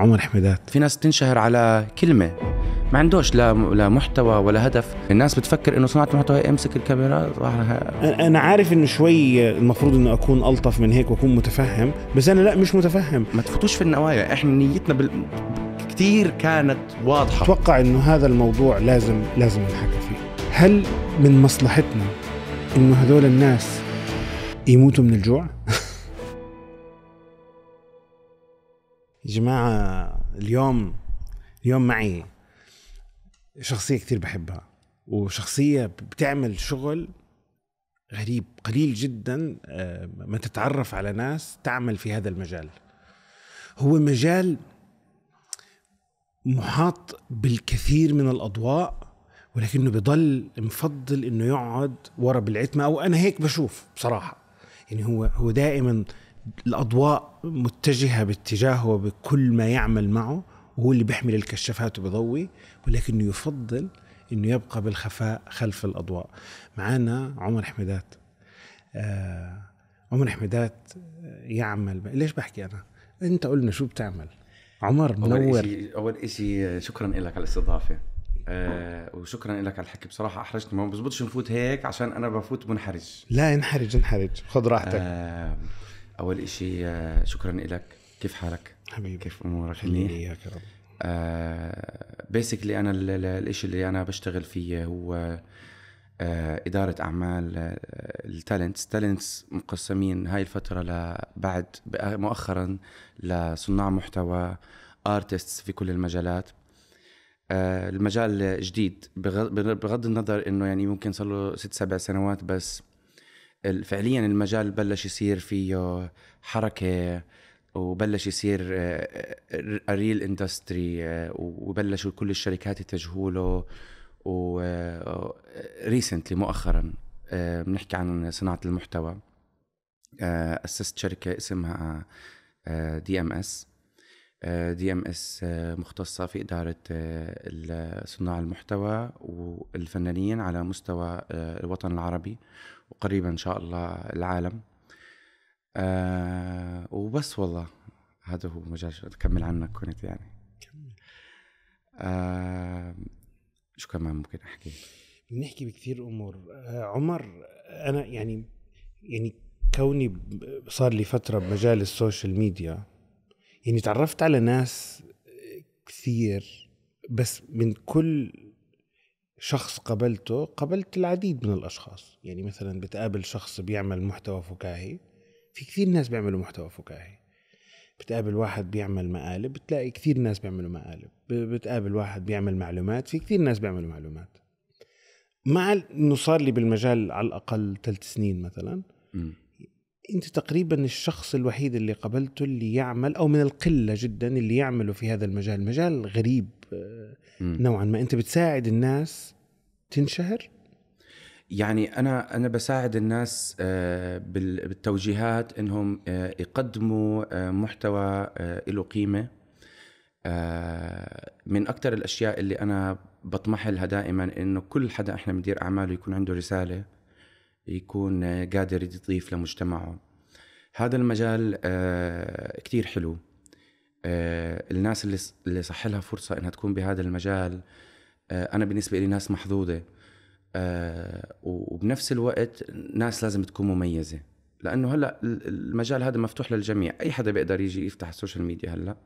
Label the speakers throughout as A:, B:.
A: عمر حميدات في ناس بتنشهر على كلمه ما عندوش لا لا محتوى ولا هدف
B: الناس بتفكر انه صناعه هي امسك الكاميرا انا عارف انه شوي المفروض انه اكون الطف من هيك واكون متفهم بس انا لا مش متفهم ما تفوتوش في النوايا احنا نيتنا بال... كتير كانت واضحه اتوقع انه هذا الموضوع لازم لازم نحكي فيه هل من مصلحتنا انه هذول الناس يموتوا من الجوع يا جماعه اليوم اليوم معي شخصيه كثير بحبها وشخصيه بتعمل شغل غريب قليل جدا آه، ما تتعرف على ناس تعمل في هذا المجال هو مجال محاط بالكثير من الاضواء ولكنه بضل مفضل انه يقعد ورا بالعتمه او انا هيك بشوف بصراحه يعني هو هو دائما الاضواء متجهه باتجاهه وبكل ما يعمل معه وهو اللي بيحمل الكشافات وبضوي ولكنه يفضل انه يبقى بالخفاء خلف الاضواء معانا عمر حمدات آه عمر حمدات يعمل ب... ليش بحكي انا انت قلنا شو بتعمل عمر منور اول
A: شيء اول شيء شكرا لك على الاستضافه آه وشكرا لك على الحكي بصراحه احرجتني ما بزبطش نفوت هيك عشان انا بفوت منحرج
B: لا انحرج انحرج خذ راحتك
A: آه اول إشي آه، شكرا لك كيف حالك حبيبي كيف امورك خليني يا رب آه بيسكلي انا الشيء اللي انا بشتغل فيه هو آه إدارة أعمال آه، التالنتس التالنتس مقسمين هاي الفترة لبعد مؤخرا لصناع محتوى ارتستس في كل المجالات آه، المجال جديد بغض النظر انه يعني ممكن صار له ست سبع سنوات بس فعليا المجال بلش يصير فيه حركه وبلش يصير ريل آه، اندستري آه، آه، وبلشوا كل الشركات يتجهوا له وريسنتلي مؤخرا بنحكي عن صناعه المحتوى اسست شركه اسمها دي ام اس دي ام اس مختصة في إدارة آه، صناع المحتوى والفنانين على مستوى آه، الوطن العربي وقريبا إن شاء الله العالم آه، وبس والله هذا هو مجال أكمل عنك كنت يعني كمل شو كمان ممكن أحكي
B: بنحكي بكثير أمور عمر أنا يعني يعني كوني صار لي فترة بمجال السوشيال ميديا يعني تعرفت على ناس كثير بس من كل شخص قابلته قابلت العديد من الاشخاص يعني مثلا بتقابل شخص بيعمل محتوى فكاهي في كثير ناس بيعملوا محتوى فكاهي بتقابل واحد بيعمل مقالب بتلاقي كثير ناس بيعملوا مقالب بتقابل واحد بيعمل معلومات في كثير ناس بيعملوا معلومات مع انه صار لي بالمجال على الاقل ثلاث سنين مثلا م. انت تقريبا الشخص الوحيد اللي قابلته اللي يعمل او من القله جدا اللي يعملوا في هذا المجال مجال غريب آه، نوعا ما انت بتساعد الناس تنشهر
A: يعني انا انا بساعد الناس آه، بالتوجيهات انهم آه، يقدموا محتوى له قيمه من اكثر الاشياء اللي انا بطمح لها دائما انه كل حدا احنا مدير اعماله يكون عنده رساله يكون قادر يضيف لمجتمعه هذا المجال آه، كتير حلو آه، الناس اللي اللي صح لها فرصه انها تكون بهذا المجال آه، انا بالنسبه لي ناس محظوظه وبنفس الوقت ناس لازم تكون مميزه لانه هلا المجال هذا مفتوح للجميع اي حدا بيقدر يجي يفتح السوشيال ميديا هلا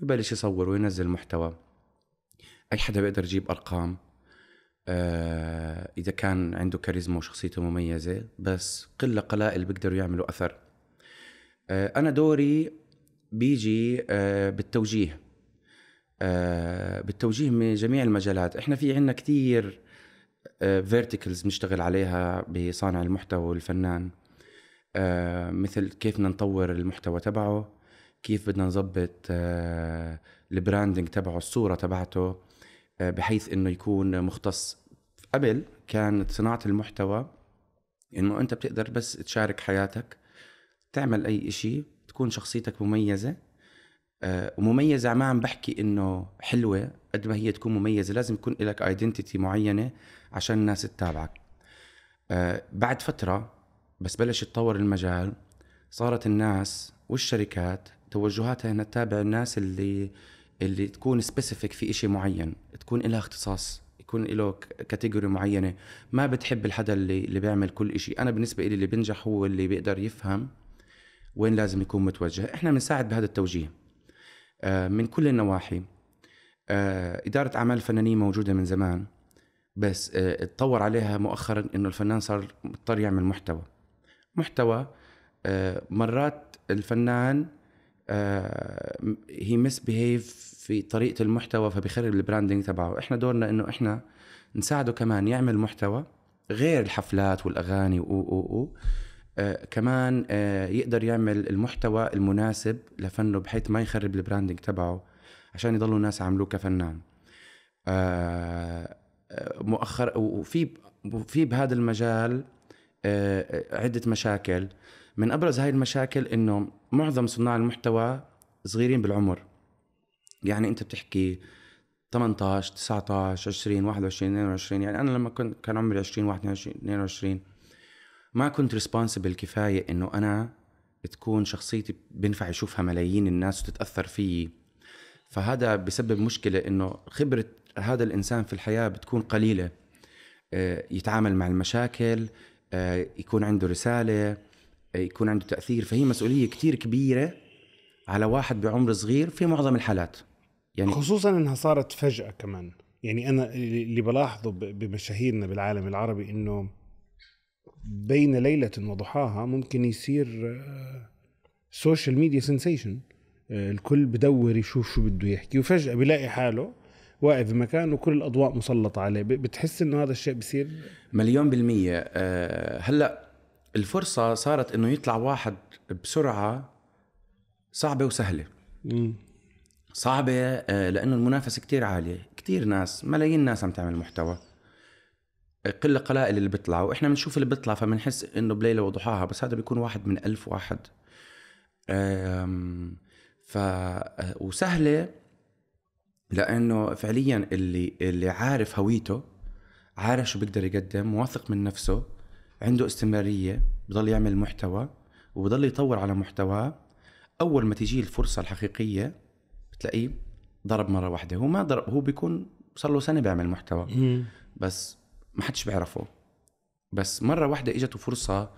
A: ويبلش يصور وينزل محتوى اي حدا بيقدر يجيب ارقام آه اذا كان عنده كاريزما وشخصيته مميزه بس قله قلائل بيقدروا يعملوا اثر آه انا دوري بيجي آه بالتوجيه آه، بالتوجيه من جميع المجالات احنا في عندنا كثير فيرتيكلز آه، بنشتغل عليها بصانع المحتوى والفنان آه، مثل كيف بدنا نطور المحتوى تبعه كيف بدنا نظبط البراندنج تبعه الصوره تبعته بحيث انه يكون مختص قبل كانت صناعه المحتوى انه انت بتقدر بس تشارك حياتك تعمل اي شيء تكون شخصيتك مميزه آه، ومميزه ما عم بحكي انه حلوه قد ما هي تكون مميزه لازم يكون لك ايدنتيتي معينه عشان الناس تتابعك آه، بعد فتره بس بلش يتطور المجال صارت الناس والشركات توجهاتها انها تتابع الناس اللي اللي تكون سبيسيفيك في إشي معين تكون لها اختصاص يكون له كاتيجوري معينه ما بتحب الحدا اللي اللي بيعمل كل شيء انا بالنسبه لي اللي بينجح هو اللي بيقدر يفهم وين لازم يكون متوجه احنا بنساعد بهذا التوجيه آه، من كل النواحي آه، اداره اعمال فنانيه موجوده من زمان بس اتطور آه، عليها مؤخرا انه الفنان صار مضطر يعمل محتوى محتوى مرات الفنان هي مس بيهيف في طريقه المحتوى فبيخرب البراندنج تبعه احنا دورنا انه احنا نساعده كمان يعمل محتوى غير الحفلات والاغاني و و و آه، كمان آه، يقدر يعمل المحتوى المناسب لفنه بحيث ما يخرب البراندنج تبعه عشان يضلوا الناس عاملوه كفنان آه, آه، مؤخر وفي في بهذا المجال عده مشاكل من ابرز هاي المشاكل انه معظم صناع المحتوى صغيرين بالعمر يعني انت بتحكي 18 19 20 21 22 يعني انا لما كنت كان عمري 20 21 22 ما كنت ريسبونسبل كفايه انه انا تكون شخصيتي بينفع يشوفها ملايين الناس وتتاثر فيي فهذا بسبب مشكله انه خبره هذا الانسان في الحياه بتكون قليله آه، يتعامل مع المشاكل آه، يكون عنده رساله إيه، يكون
B: عنده تاثير فهي مسؤوليه كتير كبيره على واحد بعمر صغير في معظم الحالات يعني خصوصا انها صارت فجاه كمان يعني انا اللي بلاحظه بمشاهيرنا بالعالم العربي انه بين ليله وضحاها ممكن يصير سوشيال ميديا سنسيشن الكل بدور يشوف شو بده يحكي وفجاه بلاقي حاله واقف بمكان وكل الاضواء مسلطه عليه بتحس انه هذا الشيء بصير مليون بالميه آه، هلا الفرصه صارت انه يطلع
A: واحد بسرعه صعبه وسهله مم. صعبه آه، لانه المنافسه كتير عاليه كتير ناس ملايين ناس عم تعمل محتوى قلة قلائل اللي بيطلعوا واحنا بنشوف اللي بيطلع فبنحس انه بليلة وضحاها بس هذا بيكون واحد من ألف واحد ف آه، وسهلة لأنه فعليا اللي اللي عارف هويته عارف شو بيقدر يقدم واثق من نفسه عنده استمراريه بضل يعمل محتوى وبضل يطور على محتواه اول ما تجيه الفرصه الحقيقيه بتلاقيه ضرب مره واحده هو ما ضرب هو بيكون صار له سنه بيعمل محتوى بس ما حدش بيعرفه بس مره واحده اجته فرصه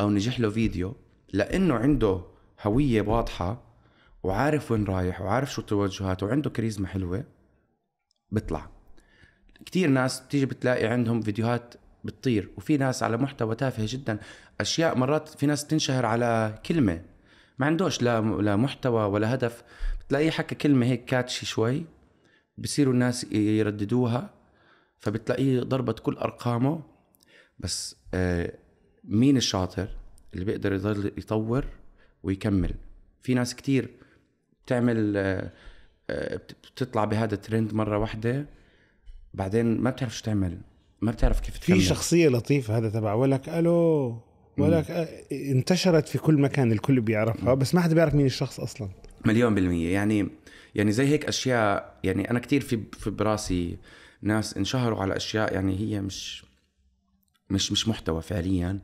A: او نجح له فيديو لانه عنده هويه واضحه وعارف وين رايح وعارف شو توجهاته وعنده كاريزما حلوه بيطلع كتير ناس بتيجي بتلاقي عندهم فيديوهات بتطير وفي ناس على محتوى تافه جدا اشياء مرات في ناس تنشهر على كلمه ما عندوش لا لا محتوى ولا هدف بتلاقيه حكى كلمه هيك كاتشي شوي بصيروا الناس يرددوها فبتلاقيه ضربت كل ارقامه بس آه، مين الشاطر اللي بيقدر يضل يطور ويكمل في ناس كتير بتعمل آه، آه، بتطلع بهذا الترند مره واحده بعدين ما بتعرف شو تعمل ما
B: بتعرف كيف تكمل في شخصيه لطيفه هذا تبع ولك الو ولك مم. انتشرت في كل مكان الكل بيعرفها بس ما حدا بيعرف مين الشخص اصلا
A: مليون بالمية يعني يعني زي هيك اشياء يعني انا كثير في في براسي ناس انشهروا على اشياء يعني هي مش مش مش محتوى فعليا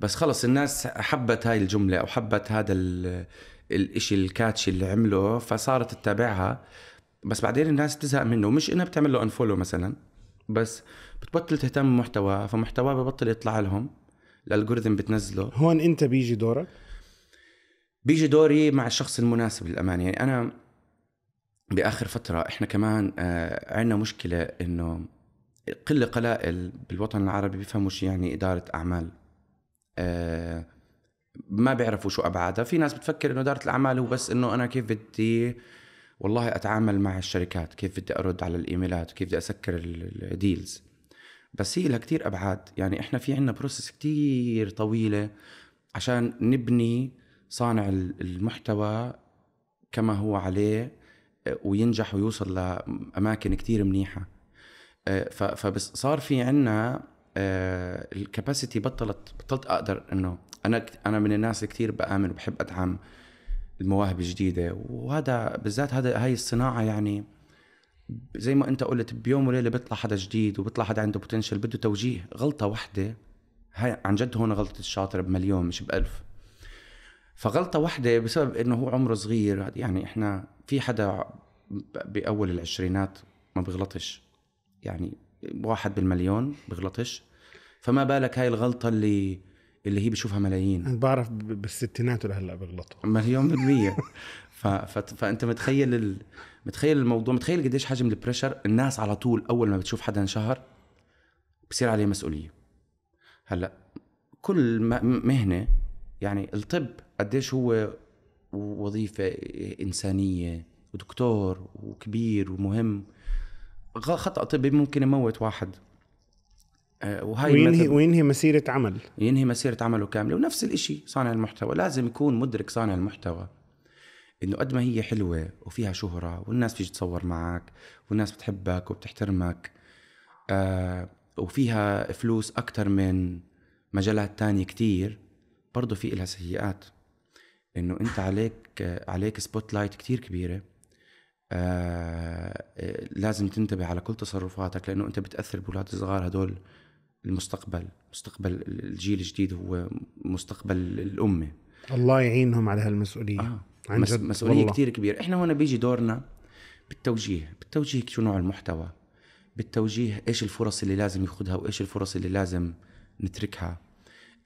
A: بس خلص الناس حبت هاي الجملة او حبت هذا الشيء الاشي الكاتش اللي عمله فصارت تتابعها بس بعدين الناس بتزهق منه مش انها بتعمل له انفولو مثلا بس بتبطل تهتم بمحتوى فمحتوى ببطل يطلع لهم الالجوريثم بتنزله
B: هون انت بيجي دورك
A: بيجي دوري مع الشخص المناسب للامانه يعني انا باخر فتره احنا كمان آه عندنا مشكله انه قله قلائل بالوطن العربي بيفهموا شو يعني اداره اعمال آه ما بيعرفوا شو ابعادها في ناس بتفكر انه اداره الاعمال هو بس انه انا كيف بدي والله اتعامل مع الشركات كيف بدي ارد على الايميلات وكيف بدي اسكر الديلز بس هي لها كثير ابعاد يعني احنا في عندنا بروسس كثير طويله عشان نبني صانع المحتوى كما هو عليه وينجح ويوصل لاماكن كثير منيحه فصار في عندنا الكباسيتي آه، بطلت بطلت اقدر انه انا انا من الناس اللي كثير بامن وبحب ادعم المواهب الجديده وهذا بالذات هذا هاي الصناعه يعني زي ما انت قلت بيوم وليله بيطلع حدا جديد وبيطلع حدا عنده بوتنشل بده توجيه غلطه واحده هاي عن جد هون غلطه الشاطر بمليون مش بألف فغلطه واحده بسبب انه هو عمره صغير يعني احنا في حدا باول العشرينات ما بغلطش يعني واحد بالمليون بغلطش فما بالك هاي الغلطه اللي اللي هي بشوفها ملايين
B: انا بعرف بالستينات ولهلا بغلطوا
A: مليون بالمية ف... ف... فانت متخيل ال... متخيل الموضوع متخيل قديش حجم البريشر الناس على طول اول ما بتشوف حدا انشهر بصير عليه مسؤولية هلا كل مهنة يعني الطب قديش هو وظيفة إنسانية ودكتور وكبير ومهم خطأ طبي ممكن يموت واحد آه، وهي وينهي وينهي مسيره عمل ينهي مسيره عمله كامله ونفس الشيء صانع المحتوى لازم يكون مدرك صانع المحتوى انه قد ما هي حلوه وفيها شهره والناس بتيجي تصور معك والناس بتحبك وبتحترمك آه وفيها فلوس اكثر من مجالات تانية كتير برضه في إلها سيئات انه انت عليك عليك سبوت لايت كتير كبيره آه لازم تنتبه على كل تصرفاتك لانه انت بتاثر باولاد الصغار هدول المستقبل مستقبل الجيل الجديد هو مستقبل الامه
B: الله يعينهم على هالمسؤوليه آه. عن جد مسؤوليه والله. كتير كبيره
A: احنا هون بيجي دورنا بالتوجيه بالتوجيه شو نوع المحتوى بالتوجيه ايش الفرص اللي لازم ياخذها وايش الفرص اللي لازم نتركها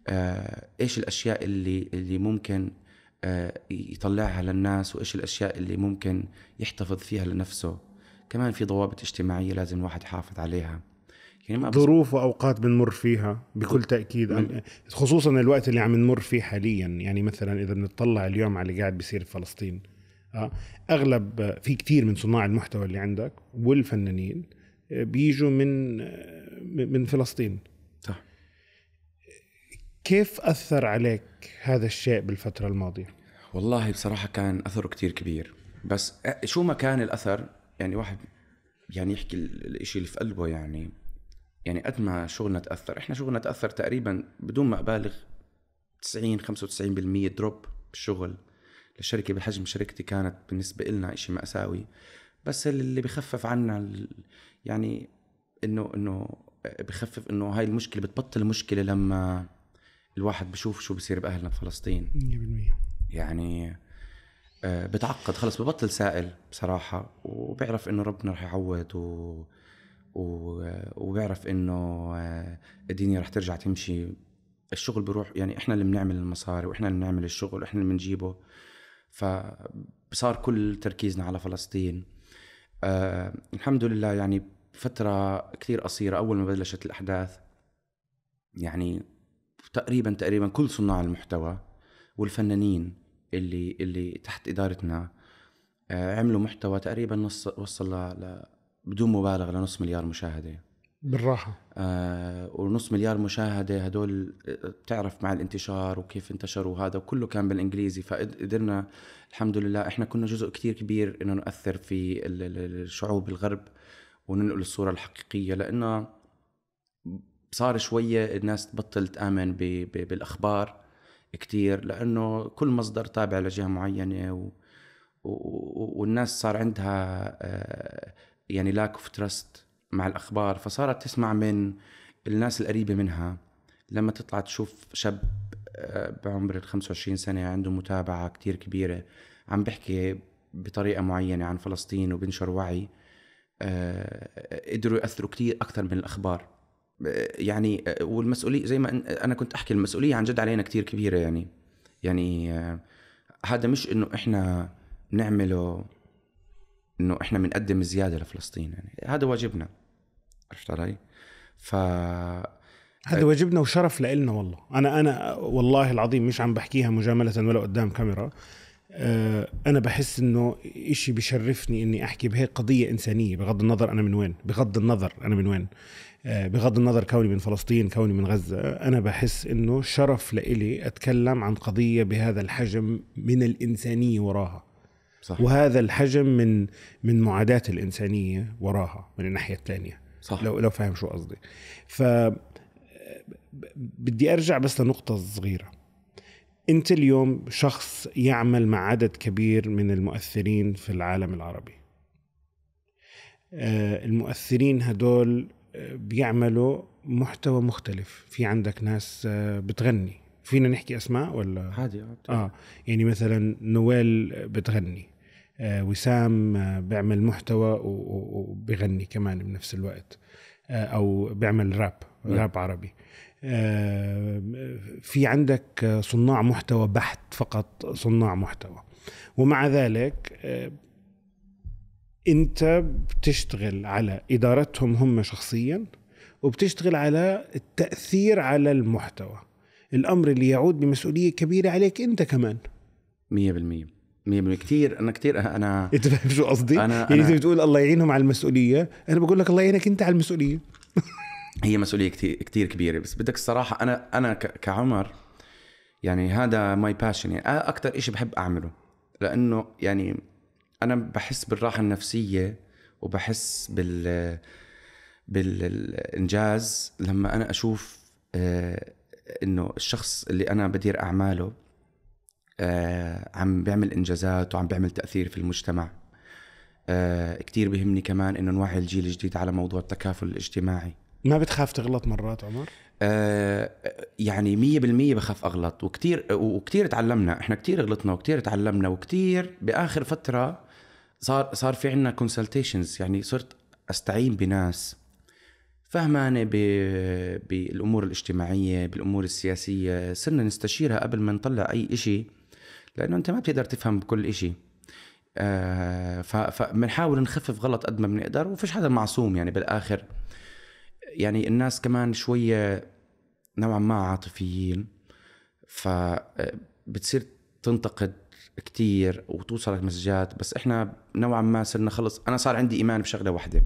A: آه ايش الاشياء اللي اللي ممكن آه يطلعها للناس وايش الاشياء اللي ممكن يحتفظ فيها لنفسه كمان في ضوابط اجتماعيه لازم الواحد يحافظ عليها يعني ظروف
B: واوقات بنمر فيها بكل تاكيد خصوصا الوقت اللي عم نمر فيه حاليا يعني مثلا اذا بنطلع اليوم على اللي قاعد بيصير في فلسطين آه، اغلب في كثير من صناع المحتوى اللي عندك والفنانين آه، بيجوا من آه، من فلسطين صح كيف اثر عليك هذا الشيء بالفتره الماضيه
A: والله بصراحه كان اثره كثير كبير بس شو ما كان الاثر يعني واحد يعني يحكي الشيء اللي في قلبه يعني يعني قد ما شغلنا تاثر احنا شغلنا تاثر تقريبا بدون ما ابالغ 90 95% دروب بالشغل للشركه بحجم شركتي كانت بالنسبه لنا شيء ماساوي بس اللي بخفف عنا يعني انه انه بخفف انه هاي المشكله بتبطل مشكله لما الواحد بشوف شو بصير باهلنا بفلسطين 100% يعني آه، بتعقد خلص ببطل سائل بصراحه وبعرف انه ربنا رح يعوض و وبعرف انه آه، الدنيا رح ترجع تمشي الشغل بروح يعني احنا اللي بنعمل المصاري واحنا اللي بنعمل الشغل واحنا اللي بنجيبه فصار كل تركيزنا على فلسطين أه الحمد لله يعني فترة كثير قصيرة أول ما بلشت الأحداث يعني تقريبا تقريبا كل صناع المحتوى والفنانين اللي اللي تحت إدارتنا أه عملوا محتوى تقريبا نص وصل بدون مبالغه لنص مليار مشاهده بالراحه آه ونص مليار مشاهده هدول آه، بتعرف مع الانتشار وكيف انتشروا وهذا وكله كان بالانجليزي فقدرنا الحمد لله احنا كنا جزء كتير كبير انه ناثر في الشعوب الغرب وننقل الصوره الحقيقيه لانه صار شويه الناس تبطل تامن بـ بـ بالاخبار كتير لانه كل مصدر تابع لجهه معينه و والناس صار عندها آه يعني لاك اوف تراست مع الاخبار فصارت تسمع من الناس القريبه منها لما تطلع تشوف شاب آه، بعمر ال 25 سنه عنده متابعه كتير كبيره عم بحكي بطريقه معينه عن فلسطين وبنشر وعي آه، قدروا ياثروا كتير اكثر من الاخبار آه، يعني والمسؤوليه زي ما انا كنت احكي المسؤوليه عن جد علينا كتير كبيره يعني يعني هذا مش انه احنا نعمله انه احنا بنقدم زياده لفلسطين يعني هذا واجبنا عرفت علي؟ ف
B: هذا واجبنا وشرف لإلنا والله انا انا والله العظيم مش عم بحكيها مجامله ولا قدام كاميرا آه، انا بحس انه إشي بشرفني اني احكي بهي قضيه انسانيه بغض النظر انا من وين بغض النظر انا من وين آه، بغض النظر كوني من فلسطين كوني من غزه انا بحس انه شرف لإلي اتكلم عن قضيه بهذا الحجم من الانسانيه وراها صح. وهذا الحجم من من معاداه الانسانيه وراها من الناحيه الثانيه صح لو لو فاهم شو قصدي ف بدي ارجع بس لنقطه صغيره انت اليوم شخص يعمل مع عدد كبير من المؤثرين في العالم العربي آه، المؤثرين هدول آه، بيعملوا محتوى مختلف في عندك ناس آه، بتغني فينا نحكي اسماء ولا عادي اه يعني مثلا نويل بتغني آه، وسام آه، بيعمل محتوى وبيغني كمان بنفس الوقت آه، او بيعمل راب نعم. راب عربي في عندك صناع محتوى بحت فقط صناع محتوى ومع ذلك انت بتشتغل على ادارتهم هم شخصيا وبتشتغل على التاثير على المحتوى الامر اللي يعود بمسؤوليه كبيره عليك انت كمان
A: 100% 100% كثير انا كثير انا انت فاهم شو قصدي؟ أنا يعني انت
B: بتقول الله يعينهم على المسؤوليه انا بقول لك الله يعينك انت على المسؤوليه
A: هي مسؤوليه كثير كثير كبيره بس بدك الصراحه انا انا كعمر يعني هذا ماي باشن يعني اكثر شيء بحب اعمله لانه يعني انا بحس بالراحه النفسيه وبحس بال بالانجاز لما انا اشوف آه، انه الشخص اللي انا بدير اعماله آه، عم بيعمل انجازات وعم بيعمل تاثير في المجتمع آه، كتير بهمني كمان انه نوعي الجيل الجديد على موضوع التكافل الاجتماعي
B: ما بتخاف تغلط مرات عمر؟
A: آه يعني مية بالمية بخاف أغلط وكتير وكتير تعلمنا إحنا كتير غلطنا وكتير تعلمنا وكتير بآخر فترة صار صار في عنا كونسلتيشنز يعني صرت أستعين بناس فهمانة بالأمور الاجتماعية بالأمور السياسية صرنا نستشيرها قبل ما نطلع أي إشي لانه انت ما بتقدر تفهم بكل شيء آه، فبنحاول نخفف غلط قد ما بنقدر وفيش حدا معصوم يعني بالاخر يعني الناس كمان شويه نوعا ما عاطفيين فبتصير آه، تنتقد كتير وتوصلك مسجات بس احنا نوعا ما صرنا خلص انا صار عندي ايمان بشغله واحده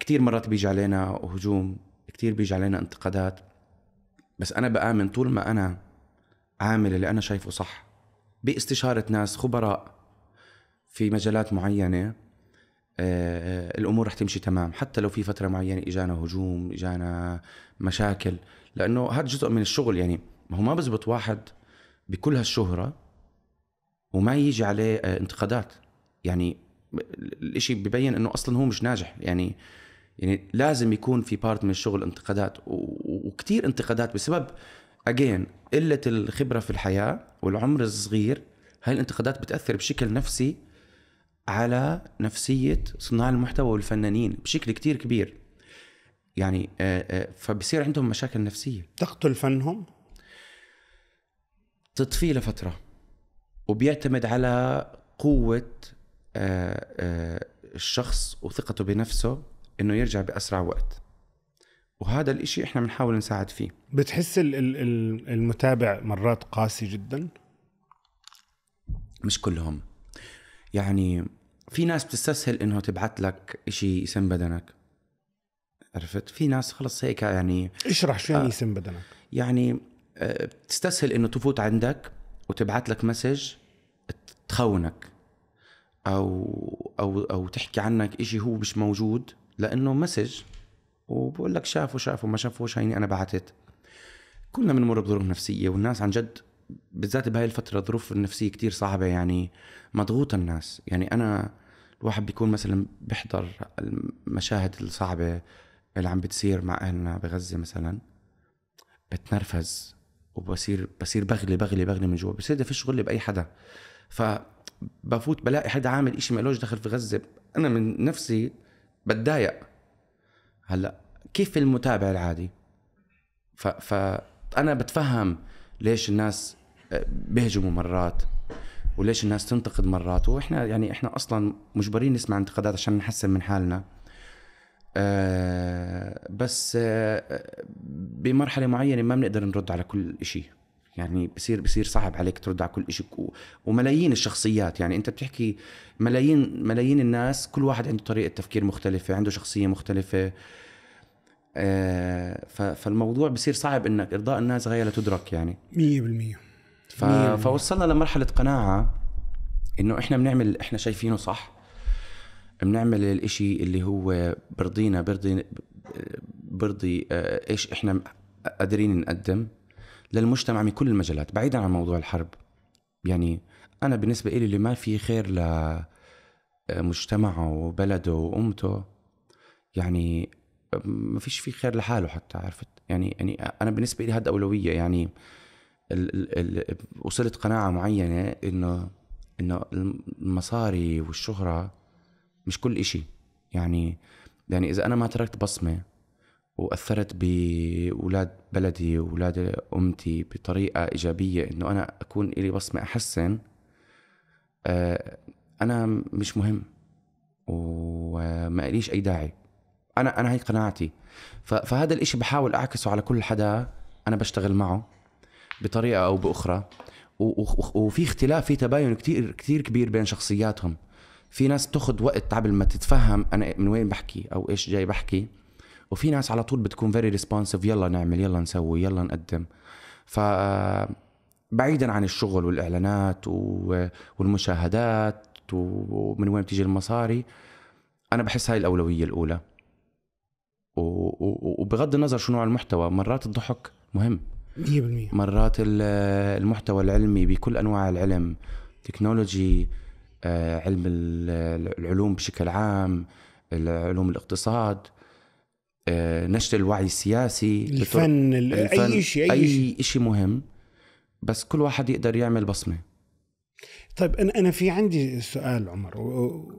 A: كتير مرات بيجي علينا هجوم كتير بيجي علينا انتقادات بس انا بامن طول ما انا عامل اللي انا شايفه صح باستشاره ناس خبراء في مجالات معينه آه، آه، الامور رح تمشي تمام حتى لو في فتره معينه اجانا هجوم اجانا مشاكل لانه هذا جزء من الشغل يعني ما هو ما بزبط واحد بكل هالشهره وما يجي عليه آه، انتقادات يعني الاشي ببين انه اصلا هو مش ناجح يعني يعني لازم يكون في بارت من الشغل انتقادات وكتير انتقادات بسبب اجين قله الخبره في الحياه والعمر الصغير هاي الانتقادات بتاثر بشكل نفسي على نفسيه صناع المحتوى والفنانين بشكل كتير كبير يعني آه، آه، فبصير عندهم مشاكل نفسيه تقتل فنهم تطفيه لفتره وبيعتمد على قوه آه، الشخص وثقته بنفسه انه يرجع باسرع وقت وهذا الإشي إحنا بنحاول نساعد فيه
B: بتحس المتابع مرات قاسي جدا؟
A: مش كلهم يعني في ناس بتستسهل انه تبعت لك شيء يسم بدنك عرفت في ناس خلص هيك يعني اشرح شو يعني آه. يسم بدنك يعني آه، بتستسهل انه تفوت عندك وتبعت لك مسج تخونك او او او تحكي عنك شيء هو مش موجود لانه مسج وبقول لك شافوا شافوا ما شافوش هيني انا بعتت كلنا بنمر بظروف نفسيه والناس عن جد بالذات بهاي الفتره الظروف النفسيه كتير صعبه يعني مضغوطه الناس يعني انا الواحد بيكون مثلا بيحضر المشاهد الصعبه اللي عم بتصير مع اهلنا بغزه مثلا بتنرفز وبصير بصير بغلي بغلي بغلي من جوا بصير فيش غلي باي حدا فبفوت بلاقي حدا عامل إشي ما دخل في غزه انا من نفسي بتضايق هلا كيف المتابع العادي ف... ف انا بتفهم ليش الناس آه، بيهجموا مرات وليش الناس تنتقد مرات واحنا يعني احنا اصلا مجبرين نسمع انتقادات عشان نحسن من حالنا أه بس أه, آه، بمرحله معينه ما بنقدر نرد على كل شيء يعني بصير بصير صعب عليك ترد على كل شيء وملايين الشخصيات يعني انت بتحكي ملايين ملايين الناس كل واحد عنده طريقه تفكير مختلفه عنده شخصيه مختلفه آه، فالموضوع بصير صعب انك ارضاء الناس غايه لا تدرك يعني 100% ف... فوصلنا لمرحله قناعه انه احنا بنعمل احنا شايفينه صح بنعمل الاشي اللي هو برضينا برضي برضي آه، ايش احنا قادرين نقدم للمجتمع من كل المجالات بعيدا عن موضوع الحرب يعني انا بالنسبه إلي اللي ما في خير لمجتمعه وبلده وامته يعني ما فيش في خير لحاله حتى عرفت يعني يعني انا بالنسبه لي هذا اولويه يعني ال ال وصلت قناعه معينه انه انه المصاري والشهره مش كل إشي يعني يعني اذا انا ما تركت بصمه واثرت باولاد بلدي واولاد امتي بطريقه ايجابيه انه انا اكون إلي بصمه احسن آه، انا مش مهم وما إليش اي داعي انا انا هي قناعتي فهذا الإشي بحاول اعكسه على كل حدا انا بشتغل معه بطريقه او باخرى وفي اختلاف في تباين كتير كتير كبير بين شخصياتهم في ناس بتاخذ وقت قبل ما تتفهم انا من وين بحكي او ايش جاي بحكي وفي ناس على طول بتكون فيري ريسبونسيف يلا نعمل يلا نسوي يلا نقدم ف بعيدا عن الشغل والاعلانات والمشاهدات ومن وين بتيجي المصاري انا بحس هاي الاولويه الاولى وبغض النظر شو نوع المحتوى مرات الضحك مهم 100% مرات المحتوى العلمي بكل انواع العلم تكنولوجي آه، علم العلوم بشكل عام علوم الاقتصاد آه، نشر الوعي السياسي الفن, الفن اي شيء اي, شيء مهم بس كل واحد يقدر يعمل بصمه
B: طيب انا انا في عندي سؤال عمر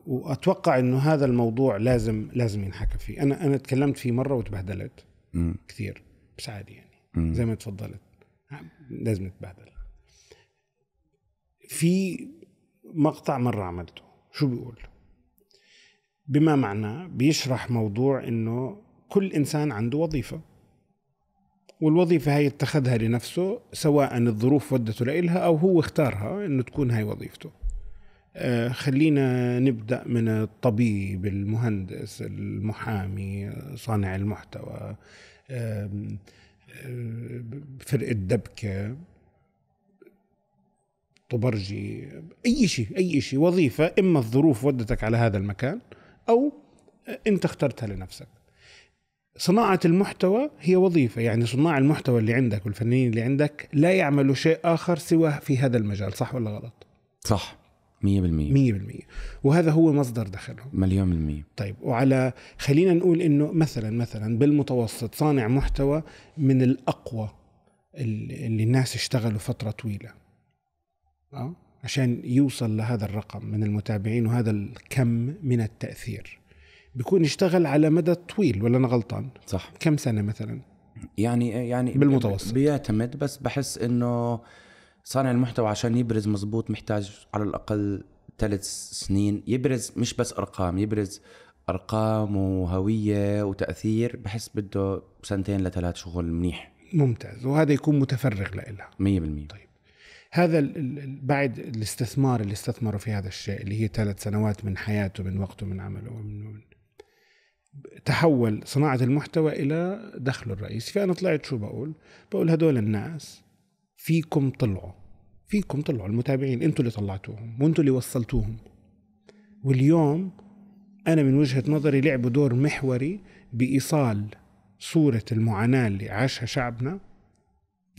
B: واتوقع انه هذا الموضوع لازم لازم ينحكى فيه انا انا تكلمت فيه مره وتبهدلت م. كثير بس عادي يعني م. زي ما تفضلت نعم، لازم نتبهدل في مقطع مره عملته شو بيقول بما معناه بيشرح موضوع انه كل إنسان عنده وظيفة والوظيفة هاي اتخذها لنفسه سواء الظروف ودته لإلها أو هو اختارها إنه تكون هاي وظيفته آه، خلينا نبدأ من الطبيب المهندس المحامي صانع المحتوى آه فرقة دبكة طبرجي أي شيء أي شيء وظيفة إما الظروف ودتك على هذا المكان أو أنت اخترتها لنفسك صناعة المحتوى هي وظيفة يعني صناع المحتوى اللي عندك والفنانين اللي عندك لا يعملوا شيء آخر سوى في هذا المجال صح ولا غلط؟
A: صح 100% 100%
B: وهذا هو مصدر دخلهم
A: مليون بالمية
B: طيب وعلى خلينا نقول انه مثلا مثلا بالمتوسط صانع محتوى من الاقوى اللي الناس اشتغلوا فترة طويلة اه عشان يوصل لهذا الرقم من المتابعين وهذا الكم من التأثير بيكون اشتغل على مدى طويل ولا انا غلطان صح كم سنه مثلا يعني يعني بالمتوسط بيعتمد بس بحس انه صانع المحتوى
A: عشان يبرز مزبوط محتاج على الاقل ثلاث سنين يبرز مش بس ارقام يبرز ارقام وهويه وتاثير بحس بده سنتين لثلاث شغل منيح
B: ممتاز وهذا يكون متفرغ لها 100% طيب هذا بعد الاستثمار اللي استثمروا في هذا الشيء اللي هي ثلاث سنوات من حياته من وقته من عمله ومن, ومن تحول صناعة المحتوى إلى دخله الرئيسي فأنا طلعت شو بقول بقول هدول الناس فيكم طلعوا فيكم طلعوا المتابعين انتوا اللي طلعتوهم وانتوا اللي وصلتوهم واليوم أنا من وجهة نظري لعبوا دور محوري بإيصال صورة المعاناة اللي عاشها شعبنا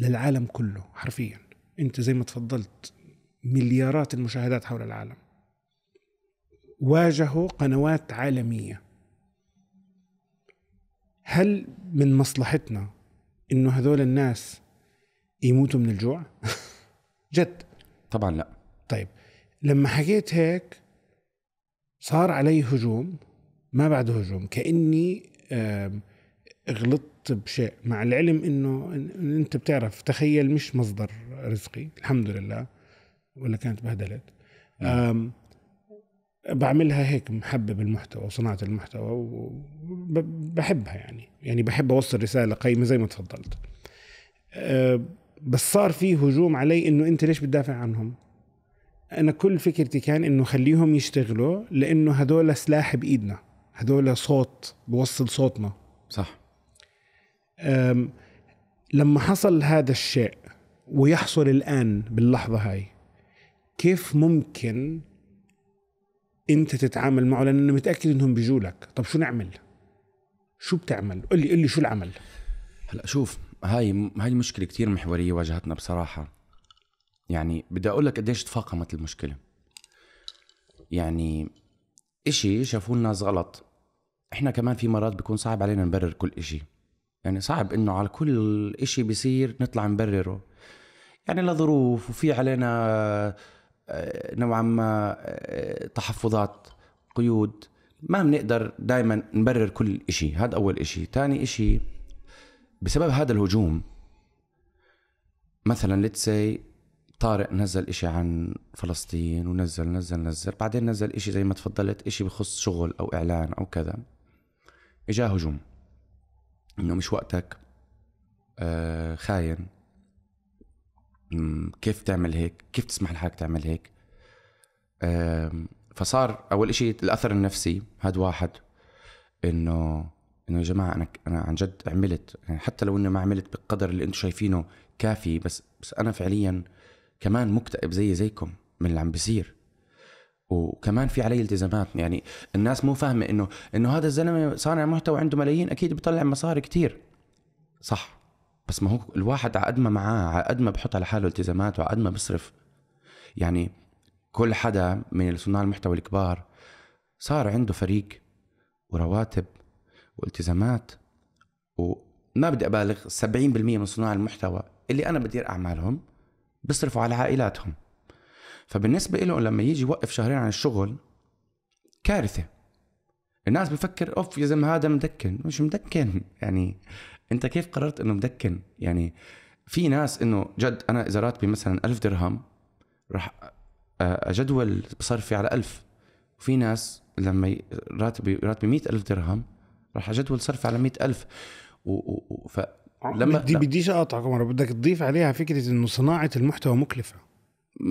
B: للعالم كله حرفيا أنت زي ما تفضلت مليارات المشاهدات حول العالم واجهوا قنوات عالمية هل من مصلحتنا انه هذول الناس يموتوا من الجوع؟ جد طبعا لا طيب لما حكيت هيك صار علي هجوم ما بعده هجوم كاني غلطت بشيء مع العلم انه إن انت بتعرف تخيل مش مصدر رزقي الحمد لله ولا كانت بهدلت بعملها هيك محبب المحتوى وصناعة المحتوى وبحبها يعني يعني بحب أوصل رسالة قيمة زي ما تفضلت أه، بس صار في هجوم علي انه انت ليش بتدافع عنهم انا كل فكرتي كان انه خليهم يشتغلوا لانه هدول سلاح بايدنا هدول صوت بوصل صوتنا صح لما حصل هذا الشيء ويحصل الان باللحظه هاي كيف ممكن انت تتعامل معه لانه متاكد انهم بيجوا لك طب شو نعمل شو بتعمل قل لي قل لي شو العمل
A: هلا شوف هاي هاي المشكله كثير محوريه واجهتنا بصراحه يعني بدي اقول لك قديش تفاقمت المشكله يعني اشي شافوا الناس غلط احنا كمان في مرات بيكون صعب علينا نبرر كل اشي يعني صعب انه على كل اشي بيصير نطلع نبرره يعني لظروف وفي علينا آه، نوعا ما آه، تحفظات قيود ما بنقدر دائما نبرر كل شيء هذا اول شيء ثاني شيء بسبب هذا الهجوم مثلا ليتس طارق نزل إشي عن فلسطين ونزل نزل نزل بعدين نزل إشي زي ما تفضلت إشي بخص شغل أو إعلان أو كذا إجاه هجوم إنه مش وقتك آه خاين كيف تعمل هيك كيف تسمح لحالك تعمل هيك فصار اول شيء الاثر النفسي هذا واحد انه انه يا جماعه انا انا عن جد عملت يعني حتى لو اني ما عملت بالقدر اللي انتم شايفينه كافي بس بس انا فعليا كمان مكتئب زي زيكم من اللي عم بيصير وكمان في علي التزامات يعني الناس مو فاهمه انه انه هذا الزلمه صانع محتوى عنده ملايين اكيد بيطلع مصاري كتير صح بس ما هو الواحد على قد ما معاه على قد ما بحط على حاله التزامات وعلى قد ما بصرف يعني كل حدا من صناع المحتوى الكبار صار عنده فريق ورواتب والتزامات وما بدي ابالغ 70% من صناع المحتوى اللي انا بدير اعمالهم بصرفوا على عائلاتهم فبالنسبة له لما يجي يوقف شهرين عن الشغل كارثة الناس بفكر اوف يا زلمه هذا مدكن مش مدكن يعني انت كيف قررت انه مدكن يعني في ناس انه جد انا اذا راتبي مثلا ألف درهم راح اجدول بصرفي على ألف وفي ناس لما راتبي راتبي مئة ألف درهم راح اجدول صرفي على مئة ألف و... و... ف
B: آه، لما بدي بديش اقاطعك عمر بدك تضيف عليها فكره انه صناعه المحتوى مكلفه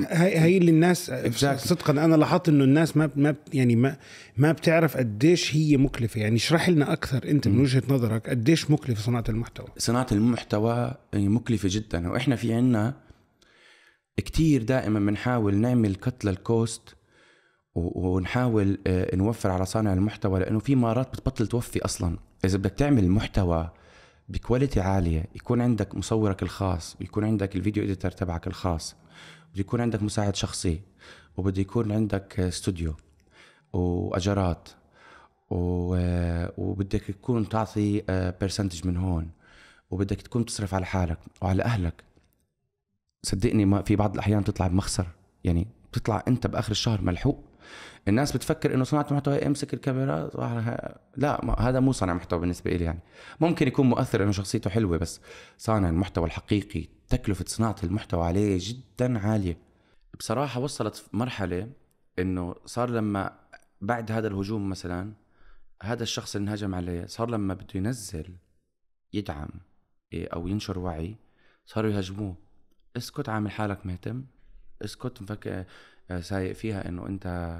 B: هي هي اللي الناس exactly. صدقا انا لاحظت انه الناس ما ما يعني ما ما بتعرف قديش هي مكلفه يعني اشرح لنا اكثر انت من وجهه نظرك قديش مكلفه صناعه المحتوى
A: صناعه المحتوى يعني مكلفه جدا واحنا في عنا كتير دائما بنحاول نعمل كت الكوست ونحاول آه، نوفر على صانع المحتوى لانه في مرات بتبطل توفي اصلا اذا بدك تعمل محتوى بكواليتي عاليه يكون عندك مصورك الخاص ويكون عندك الفيديو اديتر تبعك الخاص بده يكون عندك مساعد شخصي وبده يكون عندك استوديو واجارات و... وبدك تكون تعطي برسنتج آه، من هون وبدك تكون تصرف على حالك وعلى اهلك صدقني ما في بعض الاحيان تطلع بمخسر يعني بتطلع انت باخر الشهر ملحوق الناس بتفكر انه صناعه هي امسك الكاميرا لا ما هذا مو صانع محتوى بالنسبه لي يعني ممكن يكون مؤثر انه شخصيته حلوه بس صانع المحتوى الحقيقي تكلفه صناعه المحتوى عليه جدا عاليه بصراحه وصلت في مرحله انه صار لما بعد هذا الهجوم مثلا هذا الشخص اللي انهجم عليه صار لما بده ينزل يدعم إيه، او ينشر وعي صاروا يهاجموه اسكت عامل حالك مهتم اسكت مفكر سايق فيها انه انت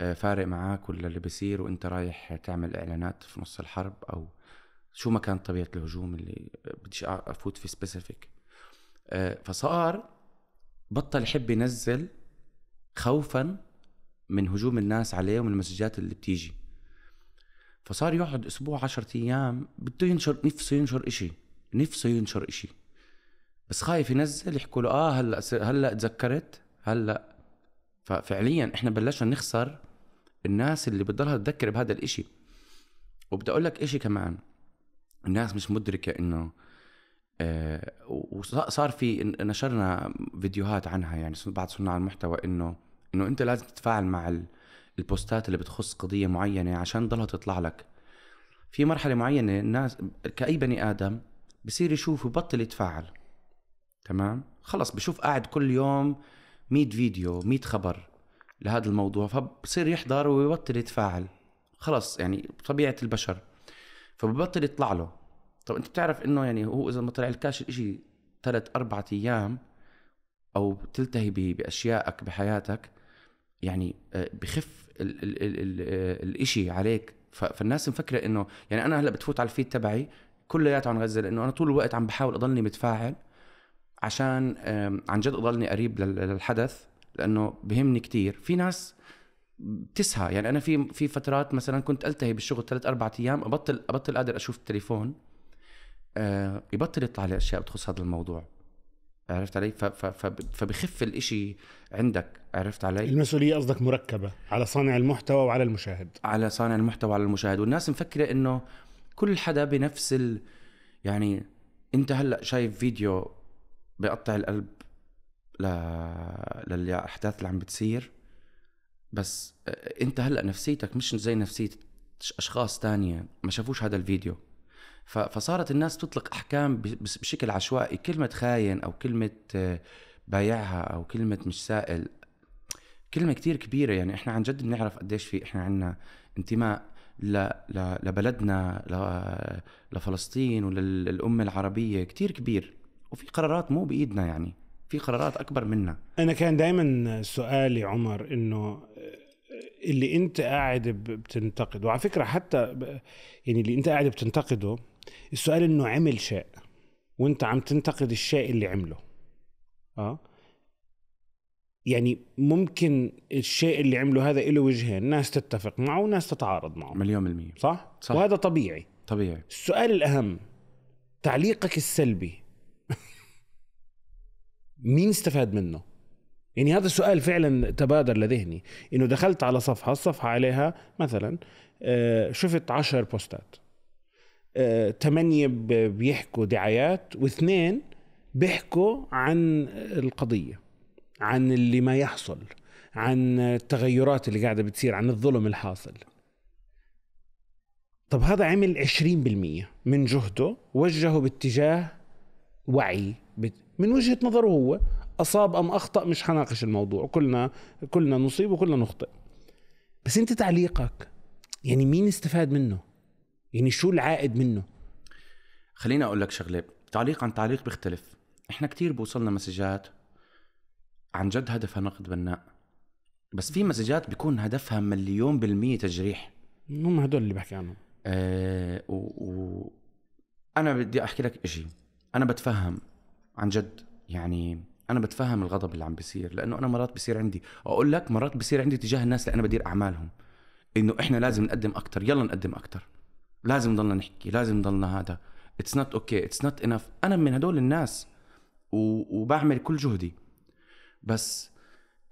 A: آه، فارق معاك ولا اللي بصير وانت رايح تعمل اعلانات في نص الحرب او شو ما كانت طبيعه الهجوم اللي بديش افوت في سبيسيفيك آه، فصار بطل يحب ينزل خوفا من هجوم الناس عليه ومن المسجات اللي بتيجي فصار يقعد اسبوع عشرة ايام بده ينشر نفسه ينشر اشي نفسه ينشر اشي بس خايف ينزل يحكوا له اه هلا هلا تذكرت هلا ففعليا احنا بلشنا نخسر الناس اللي بتضلها تذكر بهذا الاشي وبدي اقول لك اشي كمان الناس مش مدركه انه آه وصار في نشرنا فيديوهات عنها يعني بعض صناع المحتوى انه انه انت لازم تتفاعل مع البوستات اللي بتخص قضيه معينه عشان تضلها تطلع لك في مرحله معينه الناس كاي بني ادم بصير يشوف وبطل يتفاعل تمام خلص بشوف قاعد كل يوم 100 فيديو 100 خبر لهذا الموضوع فبصير يحضر ويبطل يتفاعل خلص يعني طبيعه البشر فببطل يطلع له طب انت بتعرف انه يعني هو اذا ما طلع الكاش الاشي ثلاث اربع ايام او تلتهي باشيائك بحياتك يعني آه، بخف ال آه، الاشي عليك فالناس مفكره انه يعني انا هلا بتفوت على الفيد تبعي كلياته عن غزه لانه انا طول الوقت عم بحاول اضلني متفاعل عشان عن جد اضلني قريب للحدث لانه بهمني كتير في ناس بتسهى يعني انا في في فترات مثلا كنت التهي بالشغل ثلاث اربع ايام ابطل ابطل قادر اشوف التليفون آه، يبطل يطلع لي اشياء بتخص هذا الموضوع عرفت علي فبخف الإشي عندك عرفت علي
B: المسؤوليه قصدك مركبه على صانع المحتوى وعلى المشاهد
A: على صانع المحتوى وعلى المشاهد والناس مفكره انه كل حدا بنفس ال... يعني انت هلا شايف فيديو بقطع القلب ل... للاحداث اللي عم بتصير بس آه، انت هلا نفسيتك مش زي نفسيه اشخاص تانية ما شافوش هذا الفيديو ف... فصارت الناس تطلق احكام ب... بشكل عشوائي كلمه خاين او كلمه آه، بايعها او كلمه مش سائل كلمه كتير كبيره يعني احنا عن جد بنعرف قديش في احنا عندنا انتماء ل... ل... لبلدنا ل... لفلسطين وللامه العربيه كتير كبير وفي قرارات مو بايدنا يعني في قرارات اكبر منا
B: انا كان دائما سؤالي عمر انه آه، اللي انت قاعد بتنتقده وعلى فكره حتى يعني اللي انت قاعد بتنتقده السؤال انه عمل شيء وانت عم تنتقد الشيء اللي عمله اه يعني ممكن الشيء اللي عمله هذا له وجهين ناس تتفق معه وناس تتعارض معه مليون بالمية صح؟, صح وهذا طبيعي طبيعي السؤال الأهم تعليقك السلبي مين استفاد منه يعني هذا السؤال فعلا تبادر لذهني انه دخلت على صفحه الصفحه عليها مثلا آه، شفت عشر بوستات ثمانية آه، بيحكوا دعايات واثنين بيحكوا عن القضية عن اللي ما يحصل عن التغيرات اللي قاعدة بتصير عن الظلم الحاصل طب هذا عمل 20% من جهده وجهه باتجاه وعي من وجهه نظره هو اصاب ام اخطا مش حناقش الموضوع كلنا كلنا نصيب وكلنا نخطئ بس انت تعليقك يعني مين استفاد منه يعني شو العائد منه
A: خليني اقول لك شغله تعليق عن تعليق بيختلف احنا كتير بوصلنا مسجات عن جد هدفها نقد بناء بس في مسجات بيكون هدفها مليون بالمية تجريح
B: هم هدول اللي بحكي عنهم
A: آه و... و... انا بدي احكي لك اشي انا بتفهم عن جد يعني انا بتفهم الغضب اللي عم بيصير لانه انا مرات بصير عندي اقول لك مرات بصير عندي تجاه الناس اللي انا بدير اعمالهم انه احنا لازم نقدم اكثر يلا نقدم اكثر لازم نضلنا نحكي لازم نضلنا هذا اتس نوت اوكي اتس نوت انف انا من هدول الناس و... وبعمل كل جهدي بس